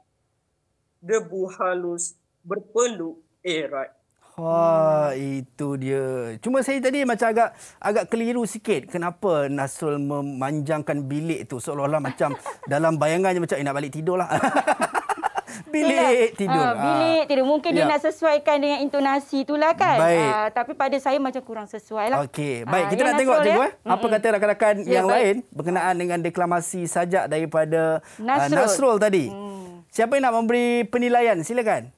Debu halus berpeluk erat. Eh, right. Ha, itu dia. Cuma saya tadi macam agak agak keliru sikit. Kenapa Nasrul memanjangkan bilik tu seolah-olah macam dalam bayangannya macam eh, nak balik tidur lah. bilik tidur. Uh, bilik tidur. Mungkin ya. dia nak sesuaikan dengan intonasi itulah kan. Baik. Uh, tapi pada saya macam kurang sesuai lah. Okey. Baik, kita uh, nak Nasrul tengok cikgu ya? eh. Apa kata rakan-rakan ya, yang baik. lain berkenaan dengan deklamasi sajak daripada Nasrul, uh, Nasrul tadi. Hmm. Siapa yang nak memberi penilaian? Silakan.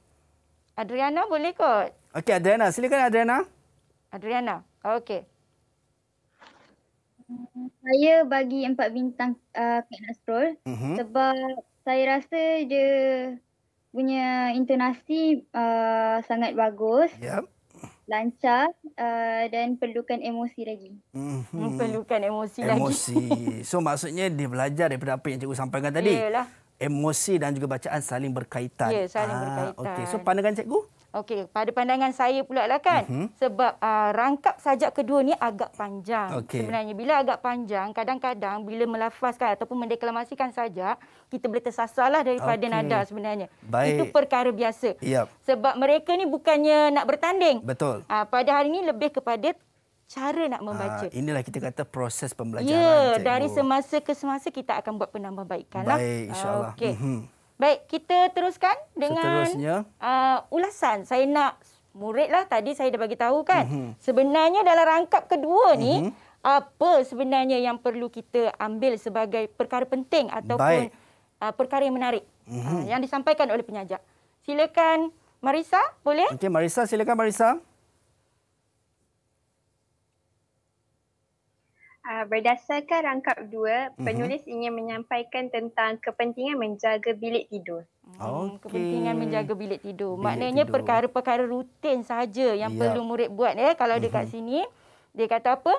Adriana boleh kot. Okey, Adriana. Silakan, Adriana. Adriana. Okey. Saya bagi empat bintang uh, Kak Nasrul mm-hmm. sebab saya rasa dia punya intonasi uh, sangat bagus, yep. lancar uh, dan perlukan emosi lagi. Mm-hmm. Perlukan emosi, emosi lagi. So maksudnya dia belajar daripada apa yang cikgu sampaikan tadi. Yalah. Emosi dan juga bacaan saling berkaitan. Ya, saling ah, berkaitan. Okay. So pandangan cikgu? Okey, pada pandangan saya pula lah kan. Uh-huh. Sebab uh, rangkap sajak kedua ni agak panjang. Okay. Sebenarnya bila agak panjang, kadang-kadang bila melafazkan ataupun mendeklamasikan sajak, kita boleh tersasarlah daripada okay. nada sebenarnya. Baik. Itu perkara biasa. Yep. Sebab mereka ni bukannya nak bertanding. Betul. Uh, pada hari ini lebih kepada cara nak membaca. Uh, inilah kita kata proses pembelajaran. Ya, dari semasa ke semasa kita akan buat penambahbaikan. Lah. Baik, insyaAllah. Okey. Uh-huh. Baik, kita teruskan dengan uh, ulasan. Saya nak murid lah tadi saya dah bagi tahu kan. Mm -hmm. Sebenarnya dalam rangkap kedua mm -hmm. ni mhm. apa sebenarnya yang perlu kita ambil sebagai perkara penting ataupun Baik. Uh, perkara yang menarik mm -hmm. yang disampaikan oleh penyajak. Silakan Marisa, boleh? Okey, Marisa silakan Marisa. Uh, berdasarkan rangkap dua, mhm. penulis mm-hmm. ingin menyampaikan tentang kepentingan menjaga bilik tidur. Okay. Hmm, kepentingan menjaga bilik tidur. Bilik Maknanya perkara-perkara rutin saja yang yep. Ya. perlu murid buat. Eh, kalau mm-hmm. dekat mhm. sini, dia kata apa?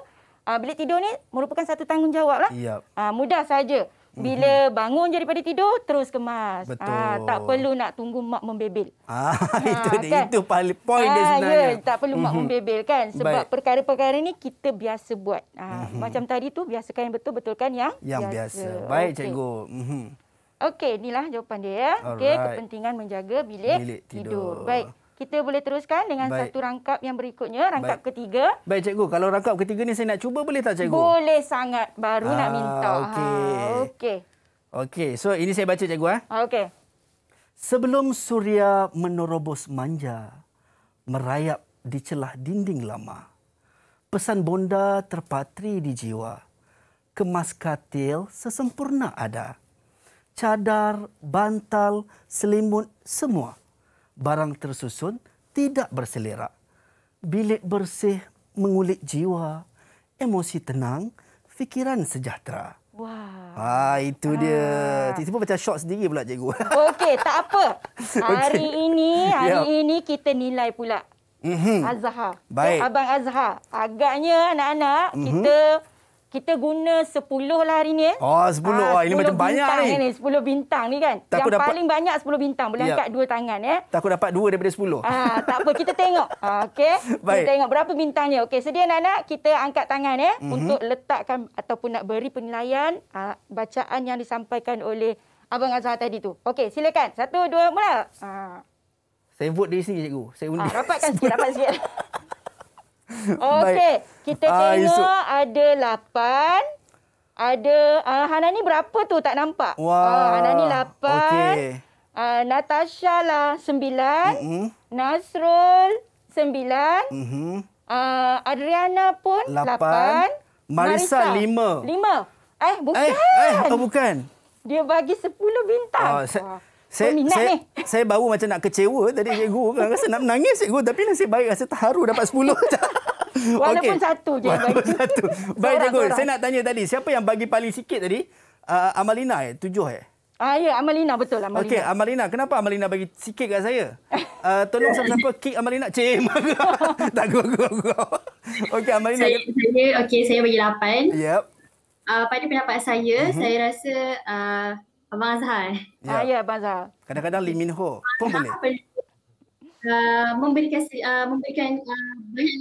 Uh, bilik tidur ni merupakan satu tanggungjawab lah. Yep. Uh, ah, mudah saja. Bila mhm. bangun je daripada tidur, terus kemas. Ah, Betul. Ha, tak perlu nak tunggu mak membebel. Ah, ha, itu ah, kan? itu paling poin ha, dia ah, ya, sebenarnya. Ya, tak perlu mak mhm. membebel kan. Sebab perkara-perkara ni kita biasa buat. Ha, macam tadi tu, biasakan yang betul-betulkan yang, yang biasa. biasa. Baik, okay. cikgu. Okey, inilah jawapan dia. Ya. Okey, kepentingan menjaga bilik, bilik tidur. tidur. Baik kita boleh teruskan dengan Baik. satu rangkap yang berikutnya, rangkap Baik. ketiga. Baik cikgu, kalau rangkap ketiga ni saya nak cuba boleh tak cikgu? Boleh sangat, baru ah, nak minta. Ha, okey. Ha, okey. Okey, so ini saya baca cikgu ah. Ha? Okey. Sebelum suria menerobos manja, merayap di celah dinding lama. Pesan bonda terpatri di jiwa. Kemas katil sesempurna ada. Cadar, bantal, selimut semua barang tersusun tidak berselerak. Bilik bersih mengulik jiwa, emosi tenang, fikiran sejahtera. Wah. Ha, itu ah. dia. Tiba-tiba ah. macam shock sendiri pula cikgu. Okey, tak apa. Hari okay. ini, hari yeah. ini kita nilai pula. Mm -hmm. Azhar. Baik. Abang Azhar. Agaknya anak-anak mm -hmm. kita kita guna 10 lah hari ni. Eh. Oh, 10. Ah, 10 Wah, ah, ini 10 macam banyak ni. ni. 10 bintang ni kan. Tak Yang paling banyak 10 bintang. Boleh ya. angkat dua tangan. Eh. Tak aku dapat dua daripada 10. Ah, tak apa, kita tengok. Ah, okay. Baik. Kita tengok berapa bintangnya. Okay, sedia anak-anak, kita angkat tangan eh, mm-hmm. untuk letakkan ataupun nak beri penilaian ah, bacaan yang disampaikan oleh Abang Azhar tadi tu. Okay, silakan. Satu, dua, mula. Ah. Saya vote dari sini, cikgu. Saya ah, undi. Ah, rapatkan sikit, rapat sikit. Okey, kita uh, tengok ada lapan, Ada uh, ah, Hana ni berapa tu tak nampak? Ah, Wah. Uh, Hana ni 8. Uh, Natasha lah sembilan, Mm -hmm. Nasrul sembilan, Mm -hmm. uh, Adriana pun lapan, 8. Marisa, lima. 5. Eh, eh, eh, bukan. Eh, eh oh, bukan. Dia bagi sepuluh bintang. Uh, saya, oh, minat saya, Saya baru macam nak kecewa tadi cikgu. Kan, rasa nak menangis cikgu. Tapi nasib baik rasa terharu dapat 10. Walaupun okay. satu je. Walaupun bagi. satu. Baik cikgu, sorang. saya nak tanya tadi. Siapa yang bagi paling sikit tadi? Uh, Amalina eh? Tujuh eh? Ah, ya, Amalina betul. Amalina. Okey, Amalina. Kenapa Amalina bagi sikit kat saya? Uh, tolong siapa-siapa kick Amalina. Cik, maka. tak, go, go, Okey, Amalina. Saya, saya, okay, saya bagi lapan. Yep. Uh, pada pendapat saya, mm-hmm. saya rasa uh, Abang Azhar. Eh? Ya, ah, ya Abang Azhar. Kadang-kadang Lee Min Ho pun Abang boleh. Uh, memberikan uh, memberikan uh, banyak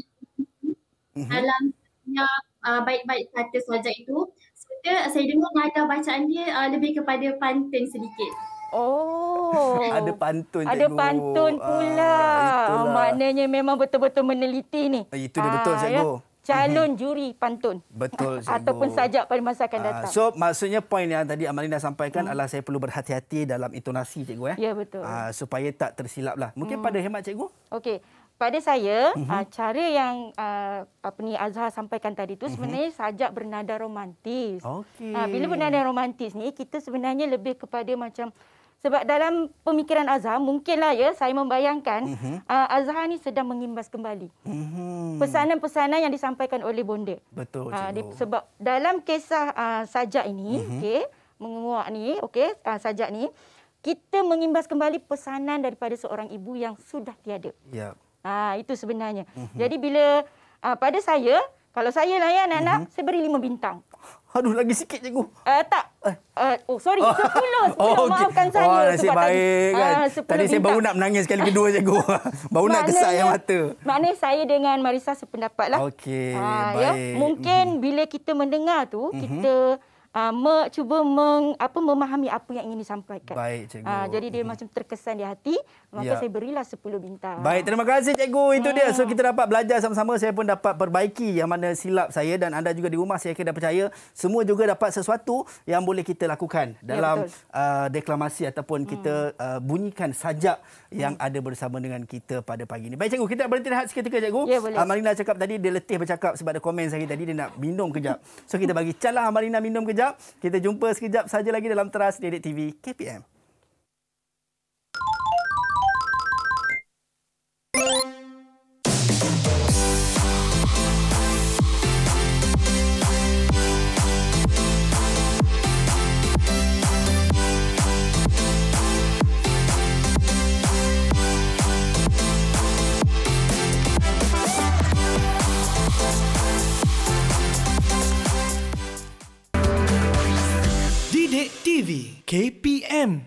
mhm. dalam setiap uh, baik-baik kata sahaja itu. Serta saya dengar ada bacaan dia uh, lebih kepada pantun sedikit. Oh. ada pantun Ada cikgu. pantun pula. Uh, oh, maknanya memang betul-betul meneliti ni. Itu dia uh, betul cikgu. Ya? calon hmm juri pantun. Betul. Cikgu. Ataupun sajak pada masa akan ah, datang. Uh, so maksudnya poin yang tadi Amalina sampaikan mm. adalah saya perlu berhati-hati dalam intonasi cikgu ya. Eh? Ya betul. Uh, supaya tak tersilap lah. Mungkin mm. pada hemat cikgu? Okey. Pada saya mm-hmm. cara yang uh, apa ni Azhar sampaikan tadi tu mhm. sebenarnya mm-hmm. sajak bernada romantis. Okey. Uh, bila bernada romantis ni kita sebenarnya lebih kepada macam sebab dalam pemikiran Azhar, mungkinlah ya saya membayangkan uh-huh. uh, Azhar ni sedang mengimbas kembali. Uh-huh. Pesanan-pesanan yang disampaikan oleh Bonda. Betul, Uh, di, sebab dalam kisah uh, sajak ini, uh-huh. Mhm. okay, menguak ni, okay, uh, ah, sajak ni, kita mengimbas kembali pesanan daripada seorang ibu yang sudah tiada. Ya. Yep. Uh, itu sebenarnya. Uh-huh. Jadi bila uh, pada saya, kalau saya lah ya anak-anak, uh-huh. saya beri lima bintang. Aduh lagi sikit cikgu. Uh, tak. Uh, oh sorry. Oh. Sepuluh. Sepuluh. Oh, okay. Maafkan oh, saya. Oh nasib baik kan. Ah, tadi, kan. Uh, tadi bintang. saya baru nak menangis sekali kedua cikgu. baru maknanya, nak kesak yang mata. Maknanya saya dengan Marisa sependapat lah. Okey. Uh, baik. Ya? Mungkin mm. bila kita mendengar tu, mm-hmm. kita uh, me, cuba meng, apa, memahami apa yang ingin disampaikan. Baik, ah, cikgu. Uh, jadi dia mm-hmm. macam terkesan di hati, maka ya. saya berilah 10 bintang. Baik, terima kasih cikgu. Itu yeah. dia. So, ya. kita dapat belajar sama-sama. Saya pun dapat perbaiki yang mana silap saya dan anda juga di rumah. Saya kena percaya semua juga dapat sesuatu yang boleh kita lakukan ya, dalam ya, uh, deklamasi ataupun hmm. kita uh, bunyikan sajak yang hmm. ada bersama dengan kita pada pagi ini. Baik, cikgu. Kita berhenti rehat seketika, cikgu. Ya, boleh. Amalina ah, cakap tadi, dia letih bercakap sebab ada komen saya tadi, dia nak minum kejap. So, kita bagi calah Amalina minum kejap sekejap. Kita jumpa sekejap saja lagi dalam teras Dedek TV KPM. Cik TV KPM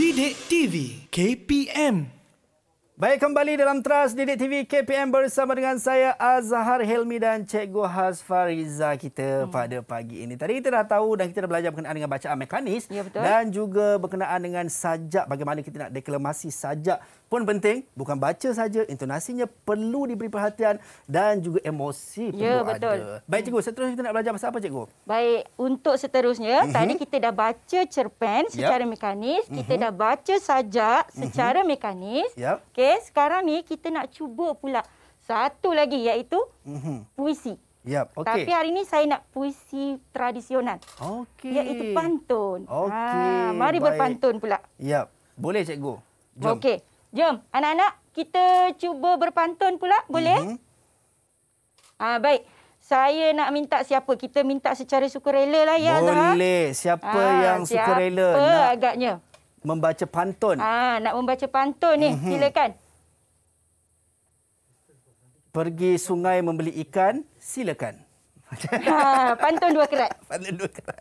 Didik TV KPM Baik kembali dalam Trust Didik TV KPM bersama dengan saya Azhar Helmi dan Cikgu Hasfariza kita hmm. pada pagi ini. Tadi kita dah tahu dan kita dah belajar berkenaan dengan bacaan mekanis ya, dan juga berkenaan dengan sajak bagaimana kita nak deklamasi sajak pun penting bukan baca saja intonasinya perlu diberi perhatian dan juga emosi perlu ya, betul. ada. Baik cikgu, hmm. seterusnya kita nak belajar pasal apa cikgu? Baik, untuk seterusnya mm-hmm. tadi kita dah baca cerpen secara mekanis, kita mm-hmm. dah baca saja mhm. secara mm-hmm. mekanis. Yep. Okey, sekarang ni kita nak cuba pula satu lagi iaitu mm-hmm. puisi. Yep. Okay. Tapi hari ini saya nak puisi tradisional. Okey. Iaitu pantun. Okey. Ha, mari Baik. berpantun pula. Yep. Boleh cikgu. Okey. Jom, anak-anak, kita cuba berpantun pula, boleh? Mm-hmm. Ah, baik. Saya nak minta siapa? Kita minta secara sukarela lah ya, Azhar. Boleh. Siapa ah, yang sukarela nak agaknya? membaca pantun? Ah, nak membaca pantun ni, mm-hmm. silakan. Pergi sungai membeli ikan, silakan. Ha, pantun dua kerat. Pantun dua kerat.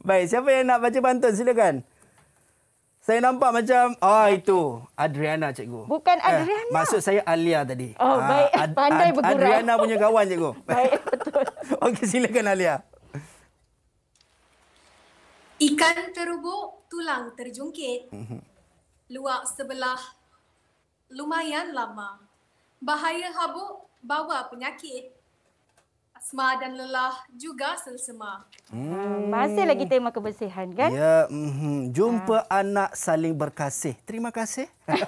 Baik, siapa yang nak baca pantun? Silakan. Saya nampak macam ah oh, itu Adriana cikgu. Bukan eh, Adriana. Eh, maksud saya Alia tadi. Oh ah, baik Ad- pandai Ad- bergurau. Adriana punya kawan cikgu. baik betul. Okey silakan Alia. Ikan terubuk tulang terjungkit. Mhm. Luak sebelah lumayan lama. Bahaya habuk bawa penyakit asma dan lelah juga selsema. Hmm. Masih lagi tema kebersihan kan? Ya, mm-hmm. jumpa ha. anak saling berkasih. Terima kasih.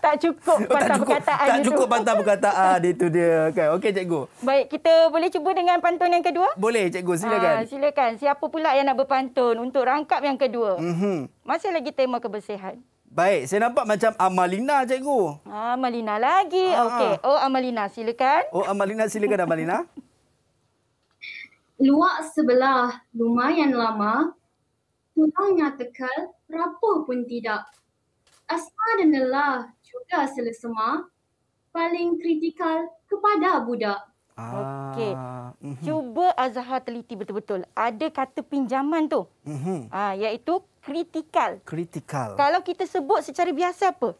tak cukup pantang perkataan itu. Tak cukup pantang perkataan itu dia kan. Okey cikgu. Baik, kita boleh cuba dengan pantun yang kedua? Boleh cikgu, ah, silakan. Ha, silakan. Siapa pula yang nak berpantun untuk rangkap yang kedua? Mm-hmm. Masih lagi tema kebersihan. Baik, saya nampak macam Amalina cikgu. Amalina lagi. Ah. Okey. Oh Amalina, silakan. Oh Amalina, silakan Amalina. luar sebelah lumayan lama, tulangnya tekal, rapuh pun tidak. Asma dan lelah juga selesema, paling kritikal kepada budak. Ah. Okey. Mhm. Cuba Azhar teliti betul-betul. Ada kata pinjaman tu. Mm-hmm. Ah, iaitu kritikal. Kritikal. Kalau kita sebut secara biasa apa?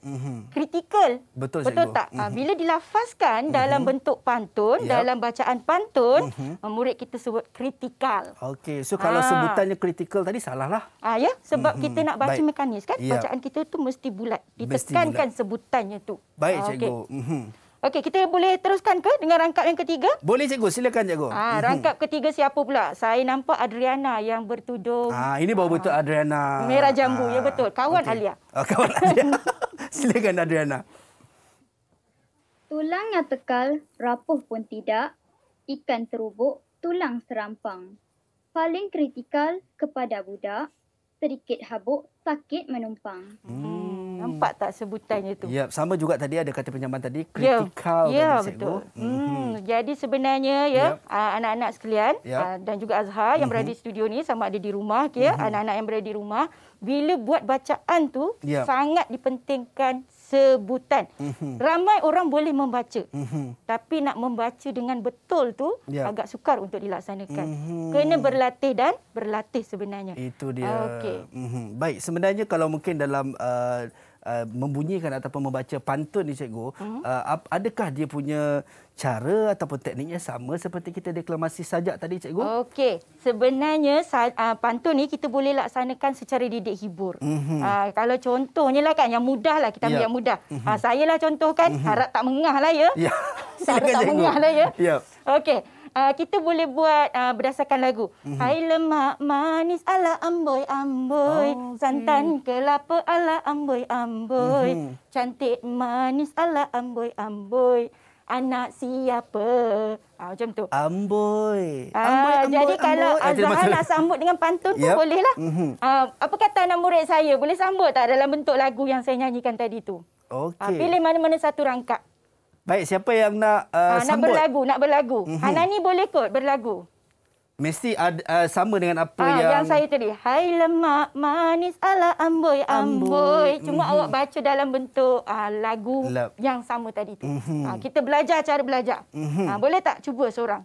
Kritikal. Mhm. Mm -hmm. Betul, Betul tak? Mm -hmm. Bila dilafazkan mm -hmm. dalam mhm. bentuk pantun, yep. dalam bacaan pantun, mm -hmm. murid kita sebut kritikal. Okey. So kalau ha. sebutannya kritikal tadi salahlah. Ah ya, sebab mm -hmm. kita mhm. nak baca Baik. mekanis kan? Yep. Bacaan kita tu mesti bulat. Ditekankan sebutannya tu. Baik, cikgu. Okay. Mm -hmm. Okey, kita boleh teruskan ke dengan rangkap yang ketiga? Boleh cikgu, silakan cikgu. Ha, rangkap ketiga siapa pula? Saya nampak Adriana yang bertudung. Ha, ini bawa betul ah. Adriana. Merah jambu, ha. ya betul. Kawan okay. Alia. Oh, kawan Alia. silakan Adriana. Tulangnya yang tekal, rapuh pun tidak. Ikan terubuk, tulang serampang. Paling kritikal kepada budak. Sedikit habuk, sakit menumpang. Hmm. Nampak tak sebutannya tu? Ya, sama juga tadi ada kata penyaman tadi ya. critical ya, tadi betul. mm -hmm. Jadi sebenarnya ya, ya. Ah, anak-anak ya. sekalian ya. Ah, dan juga Azhar yang mm -hmm. berada di studio ni sama ada di rumah ya, mhm. anak-anak mm -hmm. yang berada di rumah bila buat bacaan tu ya. sangat dipentingkan sebutan. Mm -hmm. Ramai orang boleh membaca. Mm -hmm. Tapi nak membaca dengan betul tu yeah. agak sukar untuk dilaksanakan. Mm -hmm. Kena berlatih dan berlatih sebenarnya. Itu dia. Ah, okay. Mm -hmm. Baik, sebenarnya kalau mungkin dalam uh... Uh, membunyikan ataupun membaca pantun ni cikgu mm-hmm. uh, adakah dia punya cara ataupun tekniknya sama seperti kita deklamasi sajak tadi cikgu okey sebenarnya uh, pantun ni kita boleh laksanakan secara didik hibur mm-hmm. uh, kalau contohnya lah kan yang mudah lah kita ambil yep. Ya. yang mudah mm-hmm. uh, saya lah contohkan. kan mm harap tak mengah lah ya yeah. saya tak mengah lah ya yep. Ya. okey uh, kita boleh buat uh, berdasarkan lagu. Mm-hmm. Hai lemak manis ala amboi amboi. Oh, okay. Santan kelapa ala amboi amboi. Mm-hmm. Cantik manis ala amboi amboi. Anak siapa? Ha, macam tu. Amboi. Ha, amboi, amboi jadi kalau Azhar nak sambut dengan pantun yep. tu boleh lah. Mm-hmm. Ha, apa kata anak murid saya? Boleh sambut tak dalam bentuk lagu yang saya nyanyikan tadi tu? Okey. Ha, pilih mana-mana satu rangkap. Baik, siapa yang nak uh, ha, sambut? Nak berlagu, nak berlagu. Mm -hmm. Anani boleh kot berlagu. Mesti uh, sama dengan apa ha, yang... Yang saya tadi. Hai lemak manis ala amboi, amboi. Mm -hmm. Cuma mm -hmm. awak baca dalam bentuk uh, lagu Lep. yang sama tadi. Tu. Mm -hmm. ha, kita belajar cara belajar. Mm -hmm. ha, boleh tak cuba seorang?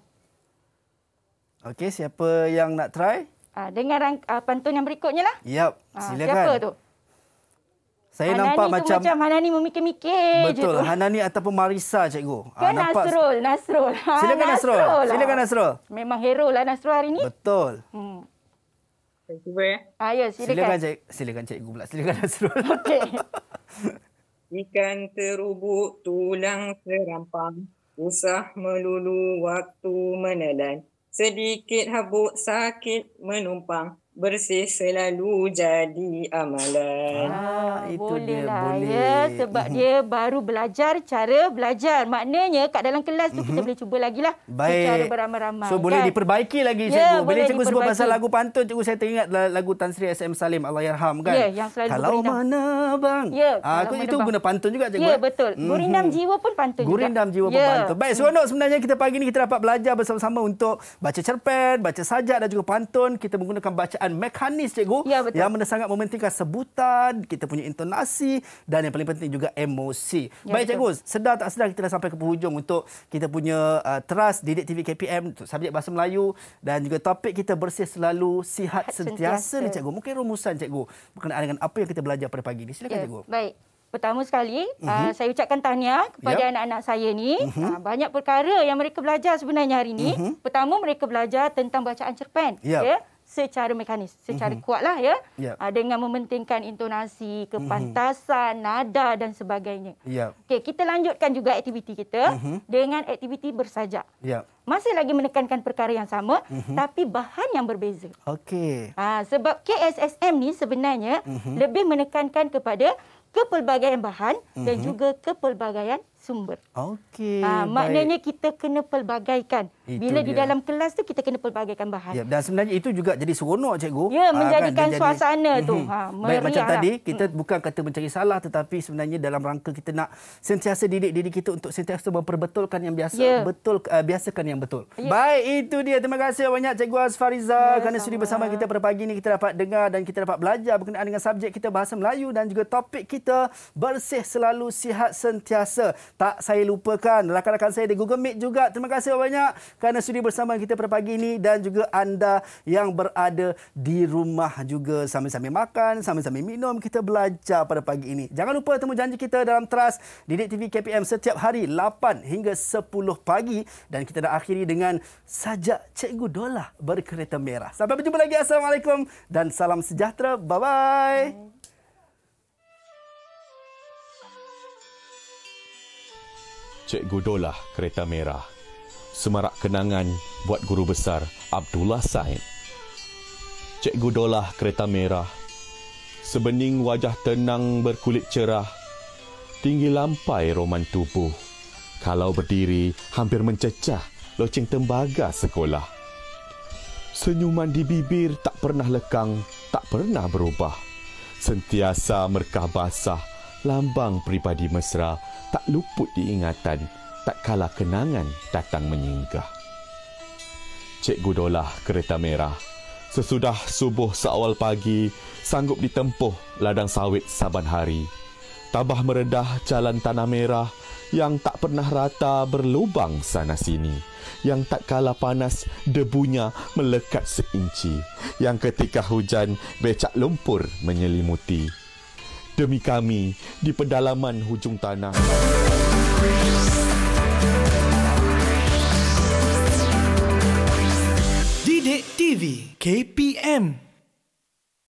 Okey, siapa yang nak try? Ha, dengan uh, pantun yang berikutnya lah. Yap, silakan. Ha, siapa tu? Saya Hanani nampak macam Hanani tu macam Hanani memikir-mikir je Betul. Hanani ataupun Marisa cikgu. Ah, Ke kan ha, nampak... Nasrul. Nasrul. Ha, Silakan Nasrul. Nasrul. Ha. Silakan Nasrul. Memang hero lah Nasrul hari ni. Betul. Hmm. Cuba ya. Ah, ya, silakan. Silakan, cik, silakan cikgu pula. Silakan Nasrul. Okey. Ikan terubuk tulang serampang. Usah melulu waktu menelan. Sedikit habuk sakit menumpang bersih selalu jadi amalan. Ah, ah itu boleh dia, lah, boleh. Ya, sebab hmm. dia baru belajar cara belajar. Maknanya kat dalam kelas tu kita hmm. boleh cuba lagi lah. Baik. Secara beramai-ramai. So, kan? boleh diperbaiki lagi, ya, cikgu. Bila cikgu sebut pasal lagu pantun, cikgu saya teringat lagu Tan Sri S.M. Salim, Allah Yarham, kan? Ya, yang selalu Kalau berindam. mana, bang? Ya, ah, kalau aku mana, itu bang. guna pantun juga, cikgu. Ya, eh? betul. Hmm. Gurindam mm-hmm. jiwa pun pantun Gurindam juga. Gurindam jiwa pun ya. pantun. Baik, seronok hmm. sebenarnya kita pagi ni kita dapat belajar bersama-sama untuk baca cerpen, baca sajak dan juga pantun. Kita menggunakan bacaan dan mekanis cikgu ya, yang benda sangat mementingkan sebutan, kita punya intonasi dan yang paling penting juga emosi. Ya, Baik betul. cikgu, sedar tak sedar kita dah sampai ke penghujung untuk kita punya uh, trust Didik TV KPM untuk subjek bahasa Melayu dan juga topik kita bersih selalu sihat sentiasa, sentiasa. cikgu. Mungkin rumusan cikgu berkenaan dengan apa yang kita belajar pada pagi ini. Silakan ya. cikgu. Baik. Pertama sekali, uh-huh. uh, mhm. saya ucapkan tahniah kepada yep. anak-anak saya ni. Uh-huh. Uh, banyak perkara yang mereka belajar sebenarnya hari ini. Uh-huh. Mhm. Pertama mereka belajar tentang bacaan cerpen, yep. okay? Ya secara mekanis, secara mm-hmm. kuatlah ya. Yep. Uh, ah, dengan mementingkan intonasi, kepantasan, mm-hmm. nada dan sebagainya. Yep. Okey, kita lanjutkan juga aktiviti kita mm-hmm. dengan aktiviti bersajak. Yep. Masih lagi menekankan perkara yang sama mm-hmm. tapi bahan yang berbeza. Okey. Uh, sebab KSSM ni sebenarnya mm-hmm. lebih menekankan kepada kepelbagaian bahan mm-hmm. dan mhm. juga kepelbagaian sumber. Okey. Uh, maknanya baik. kita kena pelbagaikan. Itu Bila dia. di dalam kelas tu kita kena pelbagaikan bahan. Ya, dan sebenarnya itu juga jadi seronok cikgu. Ya, uh, menjadikan kan, suasana tu. Mm -hmm. ha, baik, macam lah. tadi kita mm. bukan kata mencari salah tetapi sebenarnya dalam rangka kita nak sentiasa didik diri kita untuk sentiasa memperbetulkan yang biasa, yeah. betul uh, biasakan yang betul. Yeah. Baik, itu dia. Terima kasih banyak cikgu Azfariza ya, kerana sudi bersama kita pada pagi ini kita dapat dengar dan kita dapat belajar berkenaan dengan subjek kita bahasa Melayu dan juga topik kita bersih selalu sihat sentiasa tak saya lupakan rakan-rakan saya di Google Meet juga. Terima kasih banyak kerana sudi bersama kita pada pagi ini dan juga anda yang berada di rumah juga sambil-sambil makan, sambil-sambil minum kita belajar pada pagi ini. Jangan lupa temu janji kita dalam Trust Didik TV KPM setiap hari 8 hingga 10 pagi dan kita dah akhiri dengan sajak Cikgu Dola berkereta merah. Sampai berjumpa lagi. Assalamualaikum dan salam sejahtera. Bye-bye. bye bye Cikgu Dolah Kereta Merah. Semarak kenangan buat guru besar Abdullah Said. Cikgu Dolah Kereta Merah. Sebening wajah tenang berkulit cerah. Tinggi lampai roman tubuh. Kalau berdiri hampir mencecah loceng tembaga sekolah. Senyuman di bibir tak pernah lekang, tak pernah berubah. Sentiasa merkah basah lambang pribadi mesra tak luput diingatan tak kala kenangan datang menyinggah. Cikgu Dolah kereta merah sesudah subuh seawal pagi sanggup ditempuh ladang sawit saban hari. Tabah merendah jalan tanah merah yang tak pernah rata berlubang sana sini. Yang tak kalah panas debunya melekat seinci. Yang ketika hujan becak lumpur menyelimuti demi kami di pedalaman hujung tanah. Didik TV KPM